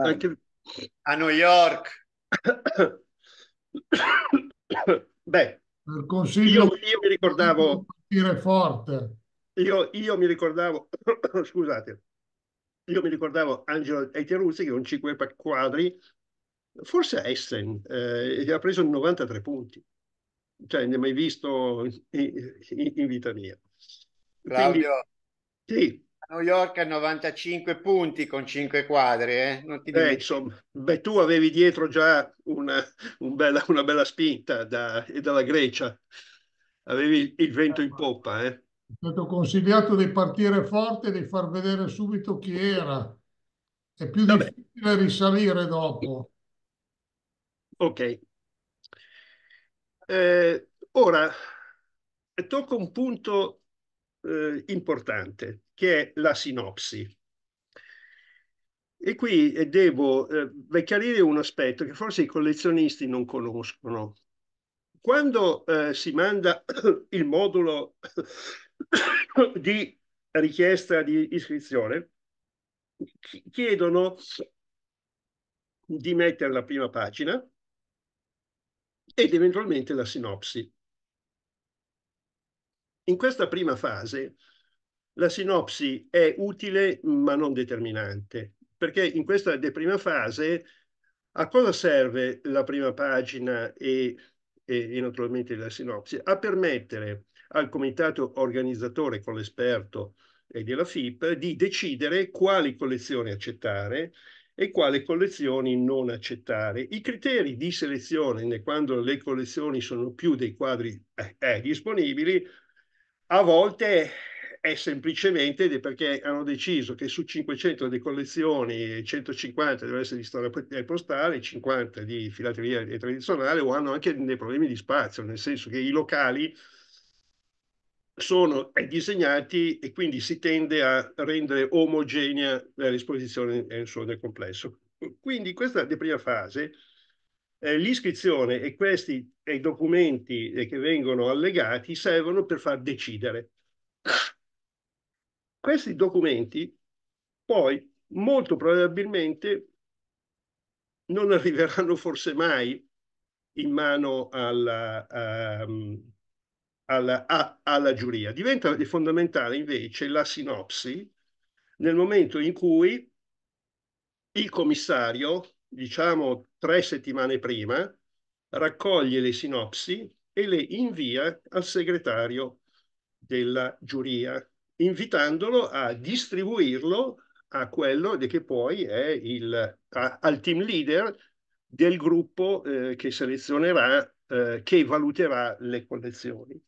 Anche... A New York. Beh, per consiglio io, io mi ricordavo... Partire forte. Io, io mi ricordavo, scusate, io mi ricordavo Angelo Eiteruzzi che un 5 quadri forse Essen, eh, ha preso 93 punti, cioè ne ho mai visto in, in, in vita mia. Claudio, Quindi, sì. a New York ha 95 punti con 5 quadri, eh? non ti eh, insomma, beh, tu avevi dietro già una, un bella, una bella spinta da, dalla Grecia, avevi il vento in poppa. Eh? È stato consigliato di partire forte e di far vedere subito chi era. È più Vabbè. difficile risalire dopo. Ok. Eh, ora, tocco un punto eh, importante, che è la sinopsi. E qui eh, devo eh, chiarire un aspetto che forse i collezionisti non conoscono. Quando eh, si manda il modulo di richiesta di iscrizione, chiedono di mettere la prima pagina, ed eventualmente la sinopsi. In questa prima fase la sinopsi è utile ma non determinante, perché in questa prima fase a cosa serve la prima pagina e, e, e naturalmente la sinopsi? A permettere al comitato organizzatore con l'esperto della FIP di decidere quali collezioni accettare e quale collezioni non accettare. I criteri di selezione, quando le collezioni sono più dei quadri eh, eh disponibili, a volte è semplicemente perché hanno deciso che su 500 di collezioni 150 devono essere di storia eh, postale, 50 di filateria tradizionale o hanno anche dei problemi di spazio, nel senso che i locali sono disegnati e quindi si tende a rendere omogenea l'esposizione del suono complesso. Quindi questa è la prima fase, eh, l'iscrizione e questi e i documenti eh, che vengono allegati servono per far decidere. Questi documenti poi molto probabilmente non arriveranno forse mai in mano alla, ehm, alla, a, alla giuria. Diventa fondamentale invece la sinopsi nel momento in cui il commissario, diciamo tre settimane prima, raccoglie le sinopsi e le invia al segretario della giuria, invitandolo a distribuirlo a quello che poi è il, a, al team leader del gruppo eh, che selezionerà, eh, che valuterà le collezioni.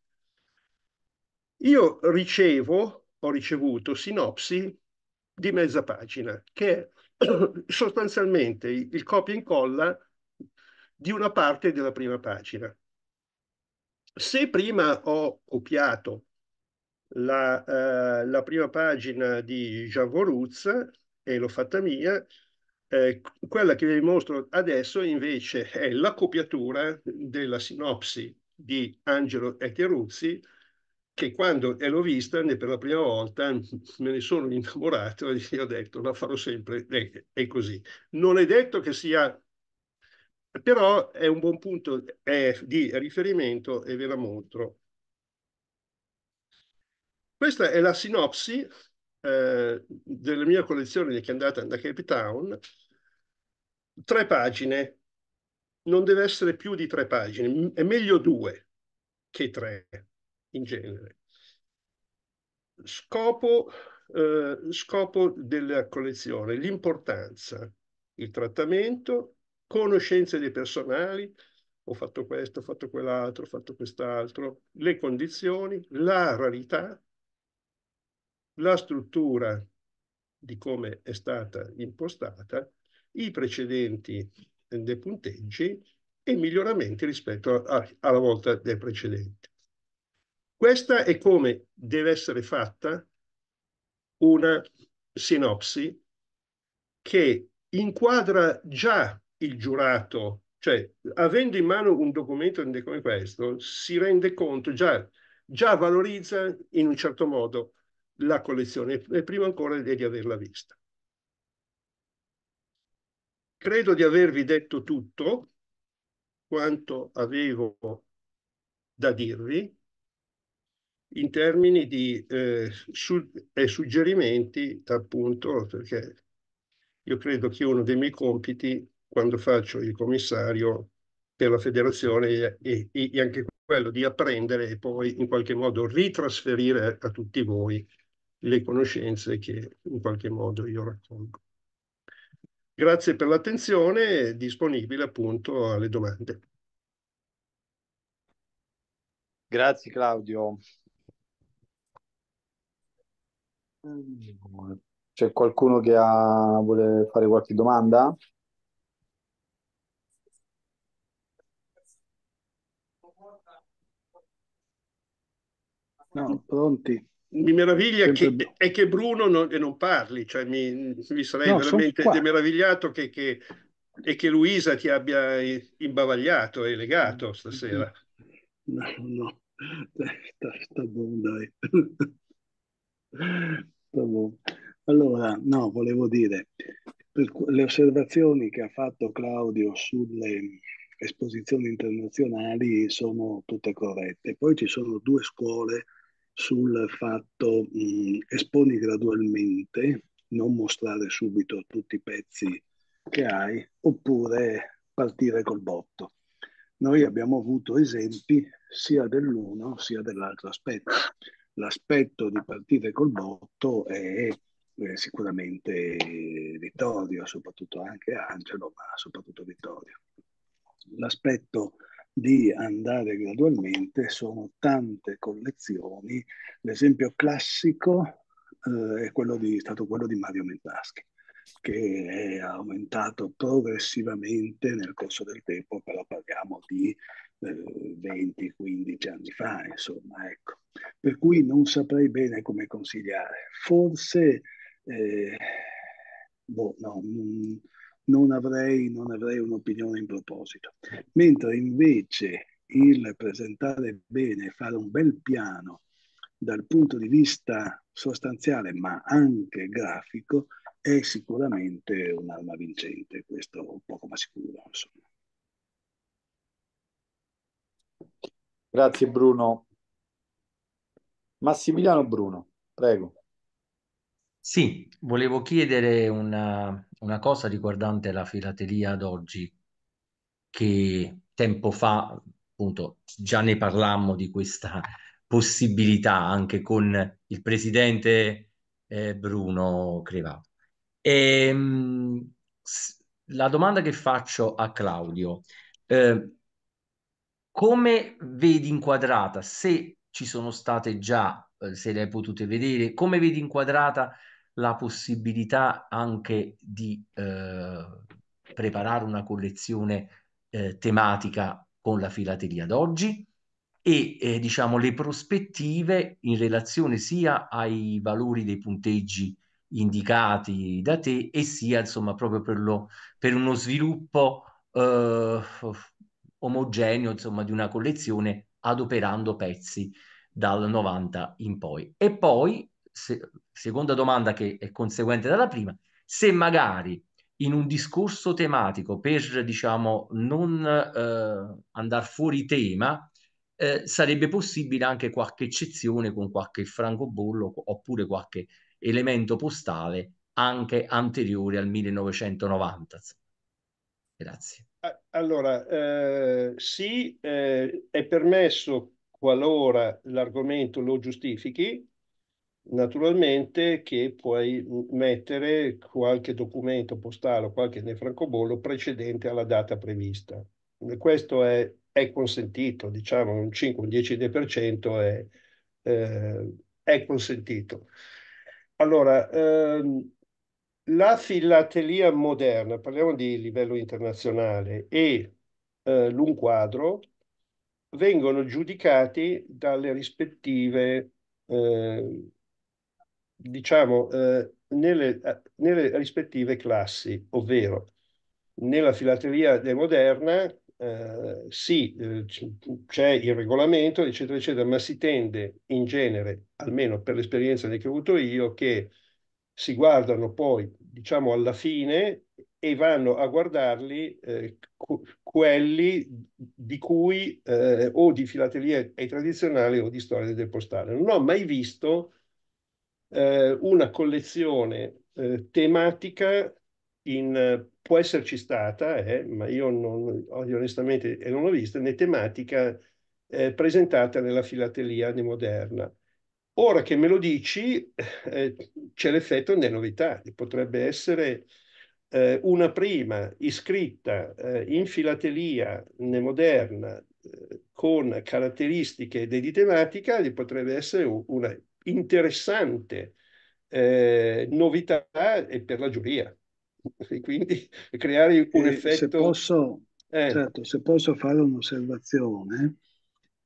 Io ricevo, ho ricevuto sinopsi di mezza pagina, che è sostanzialmente il copia e incolla di una parte della prima pagina. Se prima ho copiato la, eh, la prima pagina di Jean Voruz e l'ho fatta mia, eh, quella che vi mostro adesso invece è la copiatura della sinopsi di Angelo Etteruzzi che quando l'ho vista per la prima volta me ne sono innamorato e ho detto la farò sempre, è così. Non è detto che sia, però è un buon punto di riferimento e ve la mostro. Questa è la sinopsi eh, della mia collezione che è andata da Cape Town, tre pagine, non deve essere più di tre pagine, è meglio due che tre in genere. Scopo, eh, scopo della collezione, l'importanza, il trattamento, conoscenze dei personali, ho fatto questo, ho fatto quell'altro, ho fatto quest'altro, le condizioni, la rarità, la struttura di come è stata impostata, i precedenti dei punteggi e miglioramenti rispetto a, a, alla volta dei precedenti. Questa è come deve essere fatta una sinopsi che inquadra già il giurato, cioè avendo in mano un documento come questo, si rende conto, già, già valorizza in un certo modo la collezione, e prima ancora di averla vista. Credo di avervi detto tutto quanto avevo da dirvi in termini di eh, su suggerimenti, appunto, perché io credo che uno dei miei compiti quando faccio il commissario per la federazione è, è, è anche quello di apprendere e poi in qualche modo ritrasferire a tutti voi le conoscenze che in qualche modo io raccolgo. Grazie per l'attenzione, disponibile appunto alle domande. Grazie Claudio. C'è qualcuno che ha- vuole fare qualche domanda? No, pronti. Mi meraviglia che, è che Bruno non, non parli, cioè mi, mi sarei No, veramente meravigliato che, che- e che Luisa ti abbia imbavagliato e legato stasera. No, no, sta, sta buono, dai. Allora, no, volevo dire, le osservazioni che ha fatto Claudio sulle esposizioni internazionali sono tutte corrette. Poi ci sono due scuole sul fatto mh, esponi gradualmente, non mostrare subito tutti i pezzi che hai, oppure partire col botto. Noi abbiamo avuto esempi sia dell'uno sia dell'altro aspetto l'aspetto di partite col botto è eh, sicuramente Vittorio, soprattutto anche Angelo, ma soprattutto Vittorio. L'aspetto di andare gradualmente sono tante collezioni, l'esempio classico eh, è, quello di, stato quello di Mario Mentaschi che è aumentato progressivamente nel corso del tempo, però parliamo di 20-15 eh, anni fa, insomma, ecco. Per cui non saprei bene come consigliare. Forse, eh, boh, no, mm, non avrei, non avrei un'opinione in proposito. Mentre invece il presentare bene, fare un bel piano dal punto di vista sostanziale ma anche grafico è sicuramente un'arma vincente, questo poco ma sicuro. Insomma. Grazie Bruno. Massimiliano Bruno, prego. Sì, volevo chiedere una, una cosa riguardante la filateria ad oggi, che tempo fa, appunto, già ne parlammo di questa possibilità anche con il presidente eh, Bruno Crevato. E, ehm, la domanda che faccio a Claudio, eh, come vedi inquadrata, se ci sono state già, eh, se le hai potute vedere, come vedi inquadrata la possibilità anche di eh, preparare una collezione eh, tematica con la filateria d'oggi e eh, diciamo le prospettive in relazione sia ai valori dei punteggi indicati da te e sia insomma proprio per, lo, per uno sviluppo eh, omogeneo, insomma, di una collezione adoperando pezzi dal 90 in poi. E poi, se, seconda domanda che è conseguente dalla prima, se magari in un discorso tematico per, diciamo, non eh, andare fuori tema, eh, sarebbe possibile anche qualche eccezione con qualche francobollo oppure qualche elemento postale anche anteriore al 1990. Grazie. Allora, eh, sì, eh, è permesso qualora l'argomento lo giustifichi, naturalmente che puoi mettere qualche documento postale o qualche nefrancobollo precedente alla data prevista. Questo è, è consentito, diciamo un 5-10% è, eh, è consentito. Allora, ehm, la filatelia moderna, parliamo di livello internazionale, e eh, l'unquadro vengono giudicati dalle rispettive, eh, diciamo, eh, nelle, nelle, rispettive classi, ovvero nella filateria moderna eh, sì, eh, c'è il regolamento, eccetera, eccetera, ma si tende in genere, almeno per l'esperienza che ho avuto io, che si guardano poi diciamo alla fine e vanno a guardarli eh, quelli di cui eh, o di filatelia ai tradizionali o di storia del postale. Non ho mai visto eh, una collezione eh, tematica in, può esserci stata, eh, ma io non, onestamente eh, non l'ho vista, né tematica presentata nella filatelia moderna. Ora che me lo dici, eh, c'è l'effetto delle novità, potrebbe essere eh, una prima iscritta eh, in filatelia né moderna eh, con caratteristiche di tematica, gli potrebbe essere una interessante eh, novità per la giuria. E quindi creare un eh, effetto... Se posso, certo, se posso fare un'osservazione,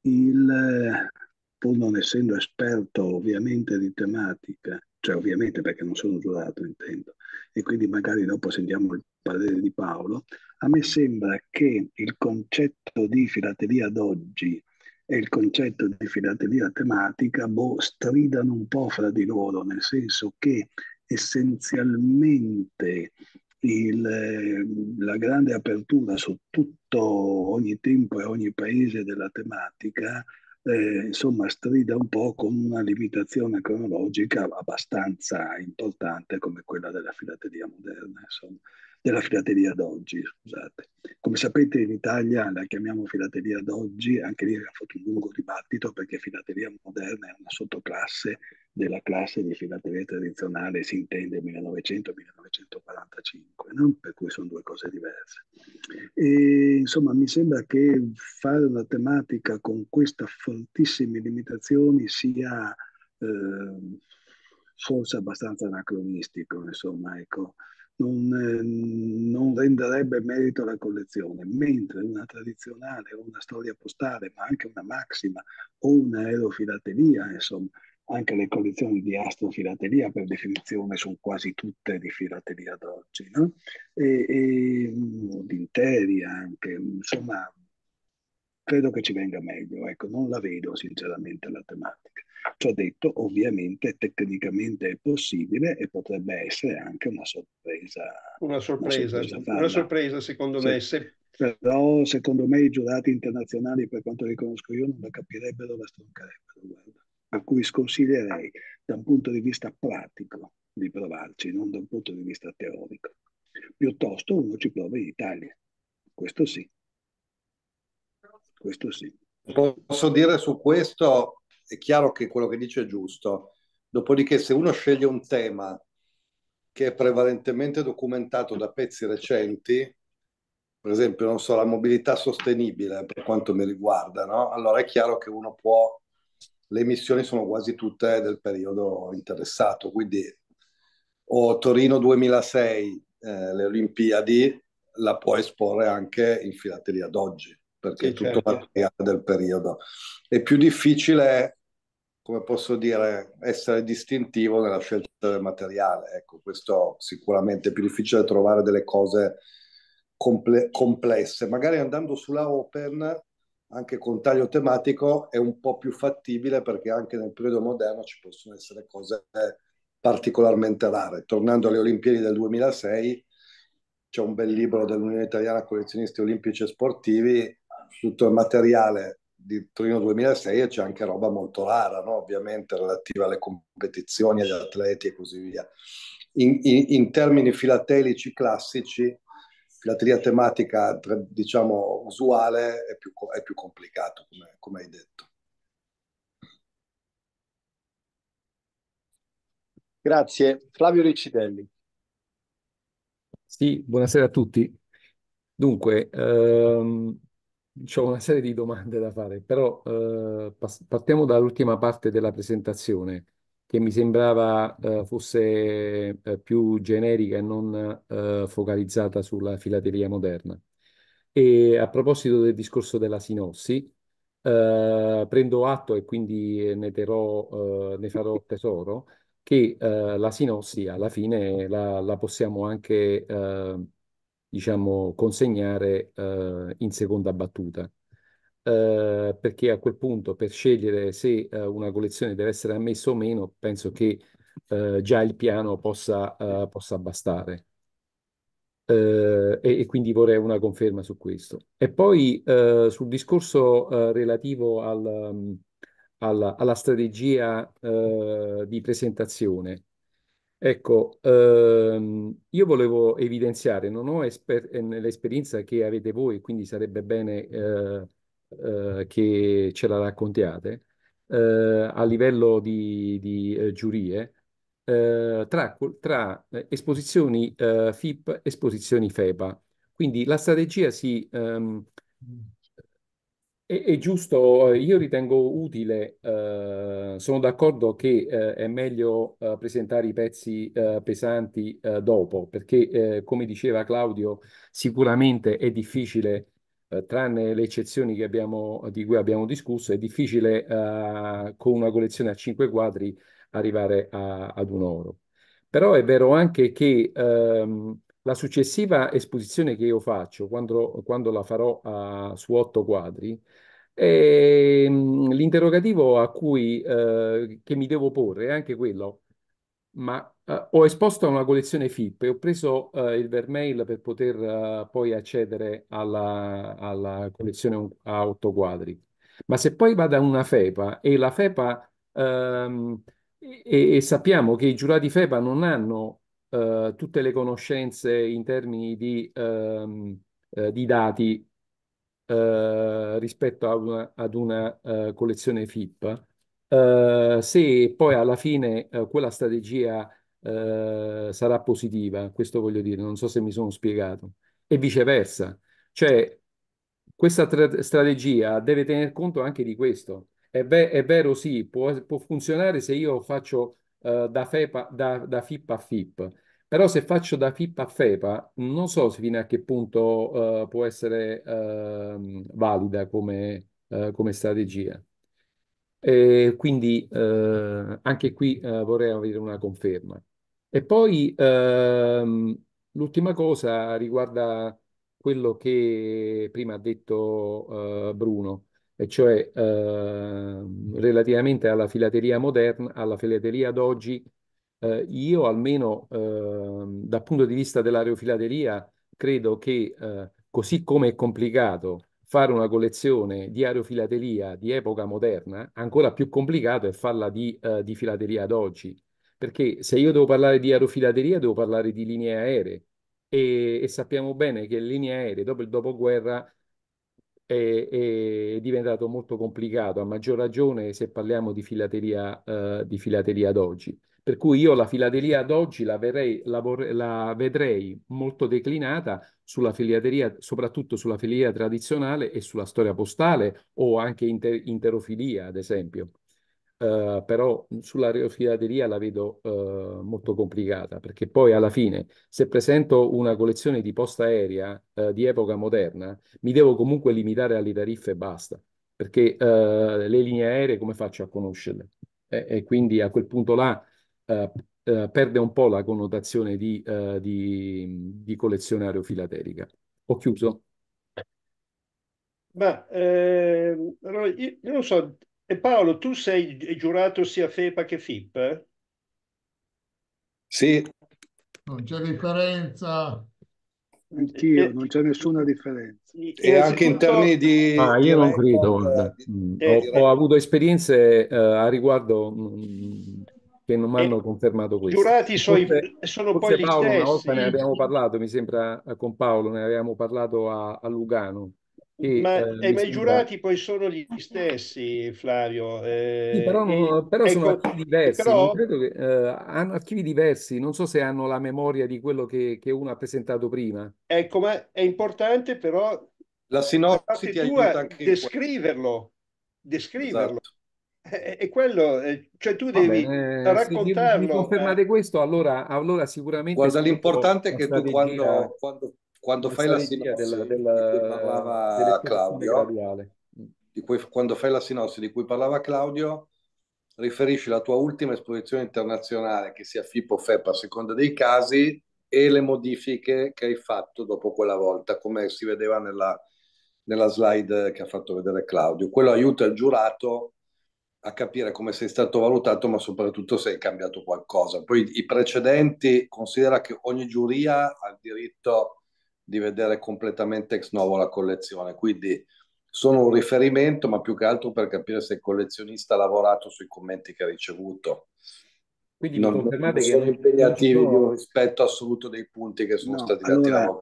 il, pur non essendo esperto ovviamente di tematica, cioè ovviamente perché non sono giurato, intendo, e quindi magari dopo sentiamo il parere di Paolo, a me sembra che il concetto di filatelia d'oggi e il concetto di filatelia tematica boh, stridano un po' fra di loro, nel senso che essenzialmente il, la grande apertura su tutto ogni tempo e ogni paese della tematica eh, insomma strida un po' con una limitazione cronologica abbastanza importante come quella della filateria moderna. Insomma della filateria d'oggi, scusate. Come sapete in Italia la chiamiamo filateria d'oggi, anche lì abbiamo fatto un lungo dibattito perché filateria moderna è una sottoclasse della classe di filateria tradizionale, si intende 1900-1945, no? per cui sono due cose diverse. E, insomma, mi sembra che fare una tematica con queste fortissime limitazioni sia... Eh, forse abbastanza anacronistico, insomma, ecco, non, eh, non renderebbe merito alla collezione, mentre una tradizionale o una storia postale, ma anche una maxima o una aerofilateria, insomma, anche le collezioni di astrofilatelia per definizione sono quasi tutte di filatelia d'oggi, no? e, e mm, di interi anche, insomma, credo che ci venga meglio, ecco, non la vedo sinceramente la tematica. Ciò detto, ovviamente, tecnicamente è possibile e potrebbe essere anche una sorpresa. Una sorpresa, una sorpresa, una sorpresa secondo sì. me. Se... Però secondo me i giurati internazionali, per quanto li conosco io, non la capirebbero, la stroncherebbero. Guarda. Per cui sconsiglierei da un punto di vista pratico di provarci, non da un punto di vista teorico. Piuttosto uno ci prova in Italia. Questo sì. Questo sì. Posso dire su questo è chiaro che quello che dice è giusto. Dopodiché, se uno sceglie un tema che è prevalentemente documentato da pezzi recenti, per esempio, non so, la mobilità sostenibile per quanto mi riguarda, no? allora è chiaro che uno può, le emissioni sono quasi tutte del periodo interessato, quindi o Torino 2006, eh, le Olimpiadi, la può esporre anche in filatelia ad oggi, perché sì, è tutto certo. materiale del periodo. È più difficile come posso dire, essere distintivo nella scelta del materiale. Ecco, questo sicuramente è più difficile trovare delle cose comple- complesse. Magari andando sulla open, anche con taglio tematico, è un po' più fattibile perché anche nel periodo moderno ci possono essere cose particolarmente rare. Tornando alle Olimpiadi del 2006, c'è un bel libro dell'Unione Italiana Collezionisti Olimpici e Sportivi, tutto il materiale di Torino 2006 e c'è anche roba molto rara, no? ovviamente relativa alle competizioni, agli atleti e così via. In, in, in termini filatelici classici, filatelia tematica diciamo usuale è più, è più complicato, come, come hai detto. Grazie. Flavio Riccitelli. Sì, buonasera a tutti. Dunque, ehm, C'ho una serie di domande da fare, però eh, partiamo dall'ultima parte della presentazione, che mi sembrava eh, fosse eh, più generica e non eh, focalizzata sulla filateria moderna. E a proposito del discorso della sinossi, eh, prendo atto e quindi eh, ne, terrò, eh, ne farò tesoro, che eh, la sinossi alla fine la, la possiamo anche... eh, diciamo, consegnare eh, in seconda battuta. Eh, perché a quel punto per scegliere se eh, una collezione deve essere ammessa o meno, penso che eh, già il piano possa, eh, possa bastare. Eh, e, e, quindi vorrei una conferma su questo. E poi sul discorso relativo al, mm, alla, alla, strategia di presentazione. Ecco, ehm, io volevo evidenziare, non ho esper- eh, l'esperienza che avete voi, quindi sarebbe bene eh, eh, che ce la raccontiate, eh, a livello di, di eh, giurie, eh, tra, tra, esposizioni FIP e esposizioni FEPA. Quindi la strategia si ehm, è, giusto, eh, io ritengo utile, eh, sono d'accordo che eh, è meglio eh, presentare i pezzi eh, pesanti eh, dopo, perché come diceva Claudio, sicuramente è difficile tranne le eccezioni che abbiamo, di cui abbiamo discusso, è difficile uh, con una collezione a cinque quadri arrivare a, ad un oro. Però è vero anche che um, la successiva esposizione che io faccio, quando, quando la farò a, su otto quadri, Ehm, l'interrogativo a cui, eh, che mi devo porre è anche quello, ma eh, ho esposto a una collezione FIP e ho preso eh, il Vermeil per poter eh, poi accedere alla, alla collezione a otto quadri. Ma se poi vado a una FEPA e la FEPA... Ehm, e, e, sappiamo che i giurati FEPA non hanno eh, tutte le conoscenze in termini di, ehm, eh, di dati eh, rispetto a una, ad una eh, collezione FIP, eh, se poi alla fine eh, quella strategia sarà positiva, questo voglio dire, non so se mi sono spiegato, e viceversa. Cioè, questa strategia deve tener conto anche di questo. È, ve è vero, sì, può, può, funzionare se io faccio uh, da, FEPA, da, da FIP a FIP, però se faccio da FIPA a FEPA, non so fino a che punto uh, può essere uh, valida come, uh, come strategia. E quindi eh, anche qui vorrei avere una conferma. E poi ehm, l'ultima cosa riguarda quello che prima ha detto Bruno, e cioè ehm, relativamente alla filateria moderna, alla filateria d'oggi, eh, io almeno ehm, dal punto di vista dell'aerofilateria credo che eh, così come è complicato fare una collezione di aerofilateria di epoca moderna, ancora più complicato è farla di, eh, di filateria ad oggi. Perché se io devo parlare di aerofilateria, devo parlare di linee aeree. E, e, sappiamo bene che le linee aeree dopo il dopoguerra è, è, diventato molto complicato, a maggior ragione se parliamo di filateria, eh, di filateria ad oggi. Per cui io la filateria ad oggi la, verrei, la, la vedrei molto declinata sulla filateria, soprattutto sulla filateria tradizionale e sulla storia postale o anche inter, interofilia, ad esempio. Uh, però sulla filateria la vedo uh, molto complicata perché poi alla fine se presento una collezione di posta aerea uh, eh, di epoca moderna mi devo comunque limitare alle tariffe e basta perché le linee aeree come faccio a conoscerle? Eh, e quindi a quel punto là eh, eh, perde un po' la connotazione di, eh, di, di collezionario filaterica. Ho chiuso. Ma eh, allora io, io, non so, e Paolo, tu sei giurato sia FEPA che FIP? Eh? Sì. Non c'è differenza. Anch'io, eh, non c'è nessuna differenza. E anche in termini di... Ah, io non credo. Mm. Ho, ho, avuto esperienze a riguardo mh, mm, che non mi hanno confermato questo. I giurati so, forse, sono forse poi Paolo, una volta ne abbiamo parlato, mi sembra eh, con Paolo, ne abbiamo parlato a, a Lugano. E, ma, eh, eh, ma i giurati poi sono gli stessi, Flavio. Eh, sì, però, non, però ecco, sono archivi diversi, però... che, eh, hanno archivi diversi, non so se hanno la memoria di quello che, che uno ha presentato prima. Ecco, ma è importante però la sinossi ti tua, descriverlo, descriverlo. Esatto. E, eh, eh, quello, eh, cioè tu devi Vabbè, raccontarlo. Se mi, mi confermate eh. questo, allora, allora sicuramente... Guarda, l'importante è che tu quando, quando, quando fai la sinossi della, della, di parlava Claudio, di cui, quando fai la sinossi di cui parlava Claudio, riferisci la tua ultima esposizione internazionale, che sia FIP o FEP a seconda dei casi, e le modifiche che hai fatto dopo quella volta, come si vedeva nella, nella slide che ha fatto vedere Claudio. Quello aiuta il giurato a capire come sei stato valutato, ma soprattutto se hai cambiato qualcosa. Poi i precedenti, considera che ogni giuria ha il diritto di vedere completamente ex novo la collezione, quindi sono un riferimento, ma più che altro per capire se il collezionista ha lavorato sui commenti che ha ricevuto. Quindi non, confermate non sono impegnativi di un rispetto assoluto dei punti che sono no, stati dati allora,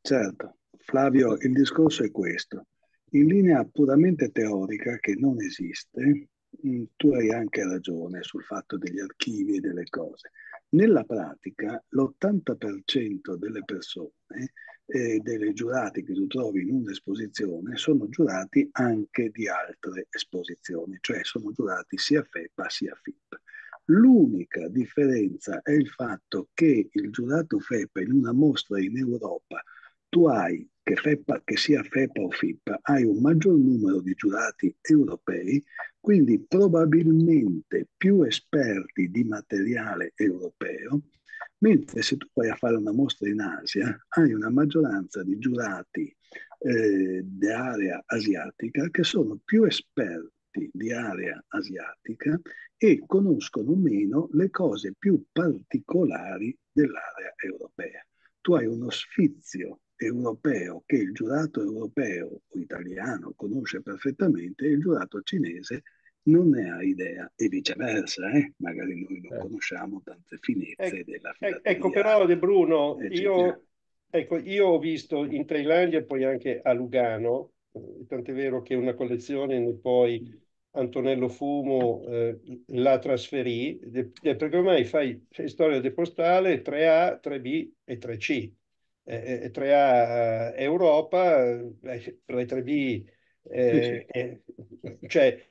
Certo, Flavio, il discorso è questo. In linea puramente teorica, che non esiste, Mm, tu hai anche ragione sul fatto degli archivi e delle cose. Nella pratica l'80% delle persone, eh, dei giurati che tu trovi in un'esposizione, sono giurati anche di altre esposizioni, cioè sono giurati sia FEPA sia FIP. L'unica differenza è il fatto che il giurato FEPA in una mostra in Europa tu hai, che, FEPA, che sia FEPA o FIPA, hai un maggior numero di giurati europei, quindi probabilmente più esperti di materiale europeo, mentre se tu vai a fare una mostra in Asia hai una maggioranza di giurati eh, di area asiatica che sono più esperti di area asiatica e conoscono meno le cose più particolari dell'area europea. Tu hai uno sfizio europeo che il giurato europeo o italiano conosce perfettamente e il giurato cinese non ne ha idea e viceversa, eh? magari noi non eh. conosciamo tante finezze eh, della ecco, filatelia. Ecco però De Bruno, io, ecco, io, ho visto in Thailandia e poi anche a Lugano, eh, tant'è vero che una collezione poi Antonello Fumo eh, la trasferì, perché ormai fai, storia storia postale 3A, 3B e 3C eh, 3A Europa, la 3B, eh, eh, eh cioè,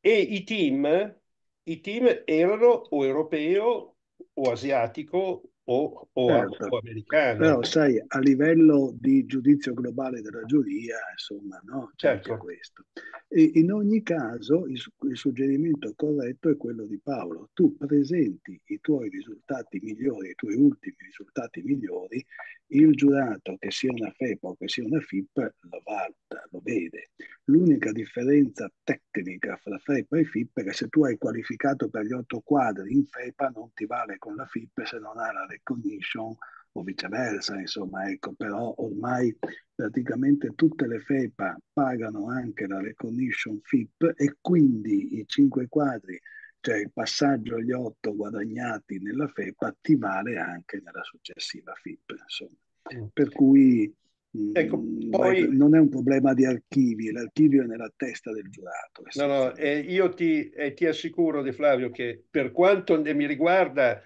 e i team, i team erano o europeo o asiatico o, o, certo. o americana. Però sai, a livello di giudizio globale della giuria, insomma, no? c'è certo. anche questo. E in ogni caso il, il suggerimento corretto è quello di Paolo. Tu presenti i tuoi risultati migliori, i tuoi ultimi risultati migliori, il giurato, che sia una FEPA o che sia una FIP, lo valuta, lo vede. L'unica differenza tecnica fra FEPA e FIP è che se tu hai qualificato per gli otto quadri in FEPA non ti vale con la FIP se non ha la condition o viceversa, insomma, ecco, però ormai praticamente tutte le FEPA pagano anche la recognition FIP e quindi i cinque quadri, cioè il passaggio agli otto guadagnati nella FEPA, ti vale anche nella successiva FIP, insomma. Mm. Per cui mm, Ecco, mh, poi... non è un problema di archivi, l'archivio è nella testa del giurato. No, no, eh, io ti, eh, ti assicuro, De Flavio, che per quanto mi riguarda,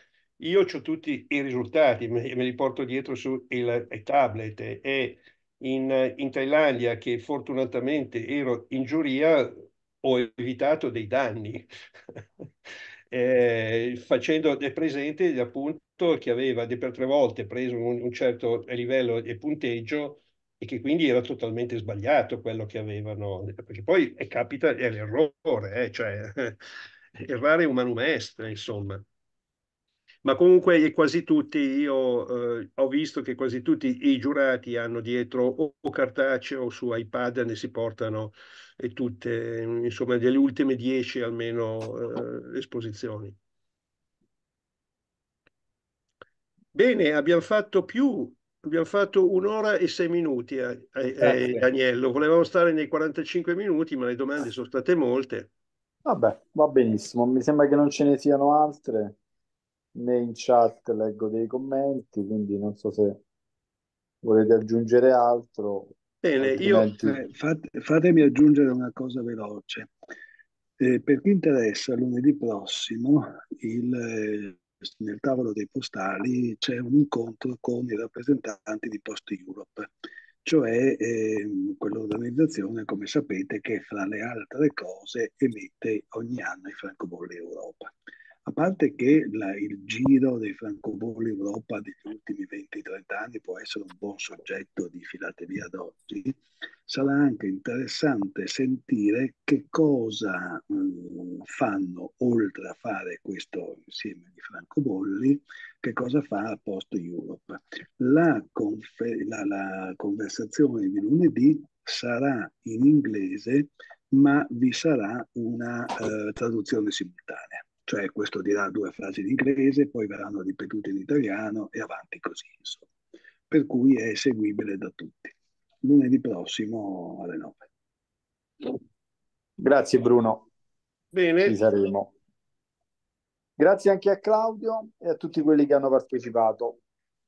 io ho tutti i risultati, me, me li porto dietro sul tablet e in, in, Thailandia, che fortunatamente ero in giuria, ho evitato dei danni, eh, facendo presente appunto che aveva per tre volte preso un, un certo livello di punteggio e che quindi era totalmente sbagliato quello che avevano, perché poi è, eh, capita è l'errore, eh, cioè errare è un manumestre, insomma ma comunque quasi tutti, io eh, ho visto che quasi tutti i giurati hanno dietro o, o cartaceo o su iPad ne si portano e eh, tutte, insomma, delle ultime dieci almeno eh, esposizioni. Bene, abbiamo fatto più, abbiamo fatto un'ora e sei minuti, eh, eh, eh Agnello. Volevamo stare nei 45 minuti, ma le domande sono state molte. Vabbè, va benissimo, mi sembra che non ce ne siano altre né in chat leggo dei commenti, quindi non so se volete aggiungere altro. Bene, altrimenti... io, eh, fate, fatemi aggiungere una cosa veloce. Eh, per chi interessa, lunedì prossimo il, eh, nel tavolo dei postali c'è un incontro con i rappresentanti di Post Europe, cioè eh, quell'organizzazione, come sapete, che fra le altre cose emette ogni anno i francobolli Europa a parte che la, il giro dei francobolli Europa degli ultimi 20-30 anni può essere un buon soggetto di filateria ad oggi, sarà anche interessante sentire che cosa mh, mm, fanno, oltre a fare questo insieme di francobolli, che cosa fa Post Europe. La, confer- la, la conversazione di lunedì sarà in inglese, ma vi sarà una uh, traduzione simultanea cioè questo dirà due frasi in inglese, poi verranno ripetute in italiano e avanti così, insomma. Per cui è seguibile da tutti. Lunedì prossimo alle 9. Grazie Bruno. Bene. Ci saremo. Grazie anche a Claudio e a tutti quelli che hanno partecipato.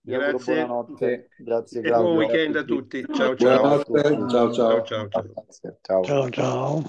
Grazie. Buonanotte. Grazie Claudio. E buon weekend a tutti. Ciao ciao. Ciao ciao. ciao, ciao. ciao, ciao.